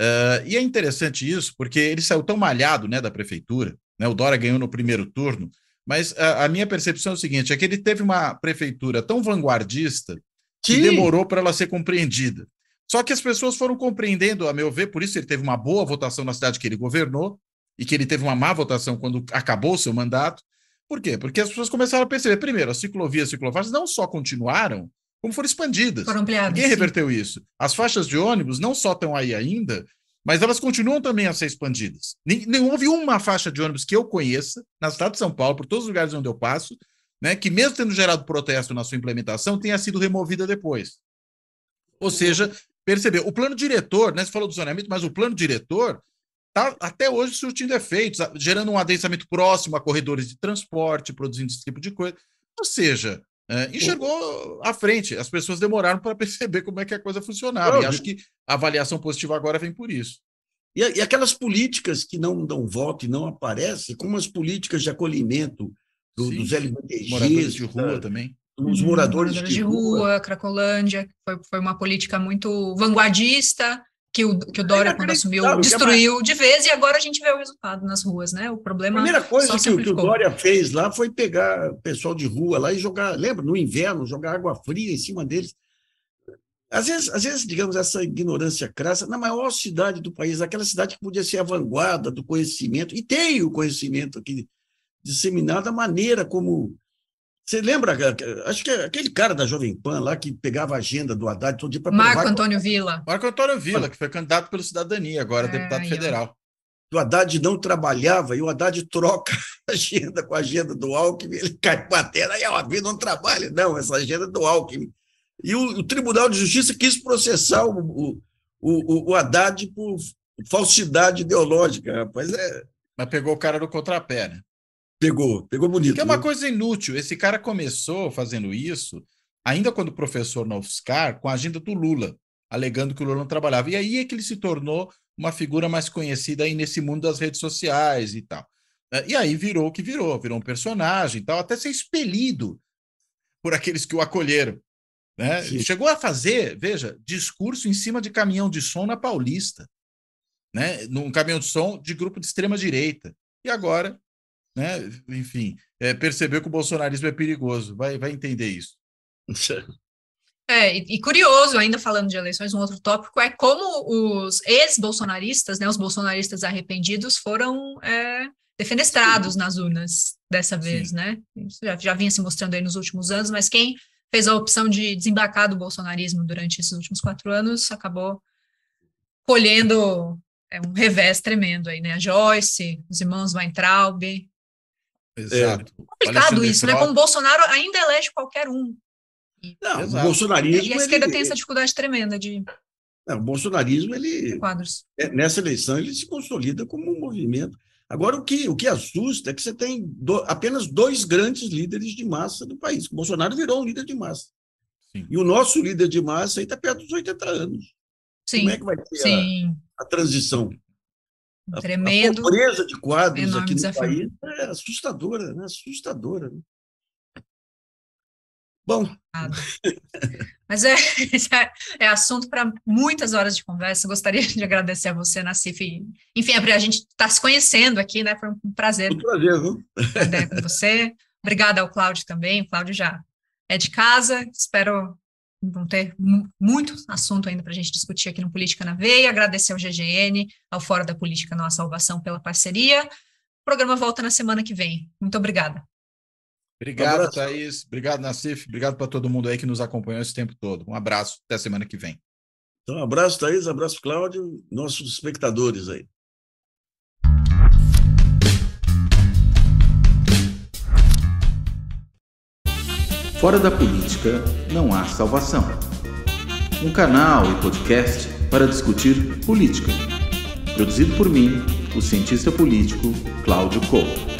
ah, e é interessante isso, porque ele saiu tão malhado né, da prefeitura, né, o Dória ganhou no primeiro turno, mas a, a, minha percepção é o seguinte: é que ele teve uma prefeitura tão vanguardista que, que demorou para ela ser compreendida. Só que as pessoas foram compreendendo, a meu ver, por isso ele teve uma boa votação na cidade que ele governou, e que ele teve uma má votação quando acabou o seu mandato, por quê? Porque as pessoas começaram a perceber, primeiro, as ciclovias e ciclofaixas não só continuaram, como foram expandidas. Foram ampliadas. Ninguém reverteu isso. As faixas de ônibus não só estão aí ainda, mas elas continuam também a ser expandidas. Nem, nem houve uma faixa de ônibus que eu conheça, na cidade de São Paulo, por todos os lugares onde eu passo, né, que mesmo tendo gerado protesto na sua implementação, tenha sido removida depois. Ou seja, percebeu, o plano diretor, né, você falou do zoneamento, mas o plano diretor Tá, até hoje surtindo efeitos, gerando um adensamento próximo a corredores de transporte, produzindo esse tipo de coisa. Ou seja, é, enxergou à frente. As pessoas demoraram para perceber como é que a coisa funcionava. E acho que a avaliação positiva agora vem por isso. E, e aquelas políticas que não dão voto e não aparecem, como as políticas de acolhimento do, Sim, dos LGBTs. Moradores de tá? rua da, também. Dos moradores, uhum. moradores de, de, rua. rua Cracolândia, foi, foi uma política muito vanguardista, que o, que o Dória, quando assumiu, destruiu de vez, e agora a gente vê o resultado nas ruas, né? O problema. A primeira coisa que, que, o Dória fez lá foi pegar o pessoal de rua lá e jogar, lembra, no inverno, jogar água fria em cima deles. Às vezes, às vezes, digamos, essa ignorância crassa, na maior cidade do país, aquela cidade que podia ser a vanguarda do conhecimento, e tem o conhecimento aqui disseminado, a maneira como você lembra, eh, eh, acho que é aquele cara da Jovem Pan lá que pegava a agenda do Haddad todo dia para Marco provar... Antônio Vila. Marco Antônio Vila, ah. que foi candidato pelo Cidadania, agora é, deputado federal. O Haddad não trabalhava e o Haddad troca a agenda com a agenda do Alckmin, ele cai terra e a vida não trabalha, não, essa agenda é do Alckmin. E o, o, Tribunal de Justiça quis processar o, o, o, o Haddad por falsidade ideológica, rapaz. É... Mas pegou o cara do contrapé, né? Pegou, pegou bonito. Que é uma né? coisa inútil. Esse cara começou fazendo isso, ainda quando professor na UFSCar, com a agenda do Lula, alegando que o Lula não trabalhava. E aí é que ele se tornou uma figura mais conhecida aí nesse mundo das redes sociais e tal. É, e aí virou o que virou, virou um personagem e tal, até ser expelido por aqueles que o acolheram. Né? Chegou a fazer, veja, discurso em cima de caminhão de som na Paulista, né? num caminhão de som de grupo de extrema-direita. E agora né? Enfim, é, que o bolsonarismo é perigoso, vai, vai entender isso. É, e, e curioso, ainda falando de eleições, um outro tópico é como os ex-bolsonaristas, né, os bolsonaristas arrependidos, foram é, defenestrados Sim. nas urnas dessa vez, Sim. né? Isso já, já vinha se mostrando aí nos últimos anos, mas quem fez a opção de desembarcar do bolsonarismo durante esses últimos quatro anos acabou colhendo é, um revés tremendo aí, né? A Joyce, os irmãos Weintraub, é, Exato. É complicado isso, né? Como Bolsonaro ainda elege qualquer um. Não, o bolsonarismo. E a esquerda ele... tem essa dificuldade tremenda de. Não, o bolsonarismo, ele. É, nessa eleição, ele se consolida como um movimento. Agora, o que, o que assusta é que você tem do, apenas dois grandes líderes de massa do país. O Bolsonaro virou um líder de massa. Sim. E o nosso líder de massa aí está perto dos 80 anos. Sim. Como é que vai ser a, a transição? tremendo. A pobreza de quadros aqui no desafio. país é assustadora, né? Assustadora. Né? Bom. Mas é, é assunto para muitas horas de conversa. Gostaria de agradecer a você, Nassif. Enfim, é a gente está se conhecendo aqui, né? Foi um prazer. Um prazer, viu? com você. Obrigada ao Cláudio também. O Cláudio já é de casa. Espero vão ter muito assunto ainda para a gente discutir aqui no Política na Veia. Agradecer ao GGN, ao Fora da Política Nossa Salvação pela parceria. O programa volta na semana que vem. Muito obrigada. Obrigado, Thaís. Obrigado, Nassif. Obrigado para todo mundo aí que nos acompanhou esse tempo todo. Um abraço. Até semana que vem. Então, abraço, Thaís. Abraço, Cláudio. Nossos espectadores aí. Fora da política não há salvação. Um canal e podcast para discutir política. Produzido por mim, o cientista político Cláudio Couto.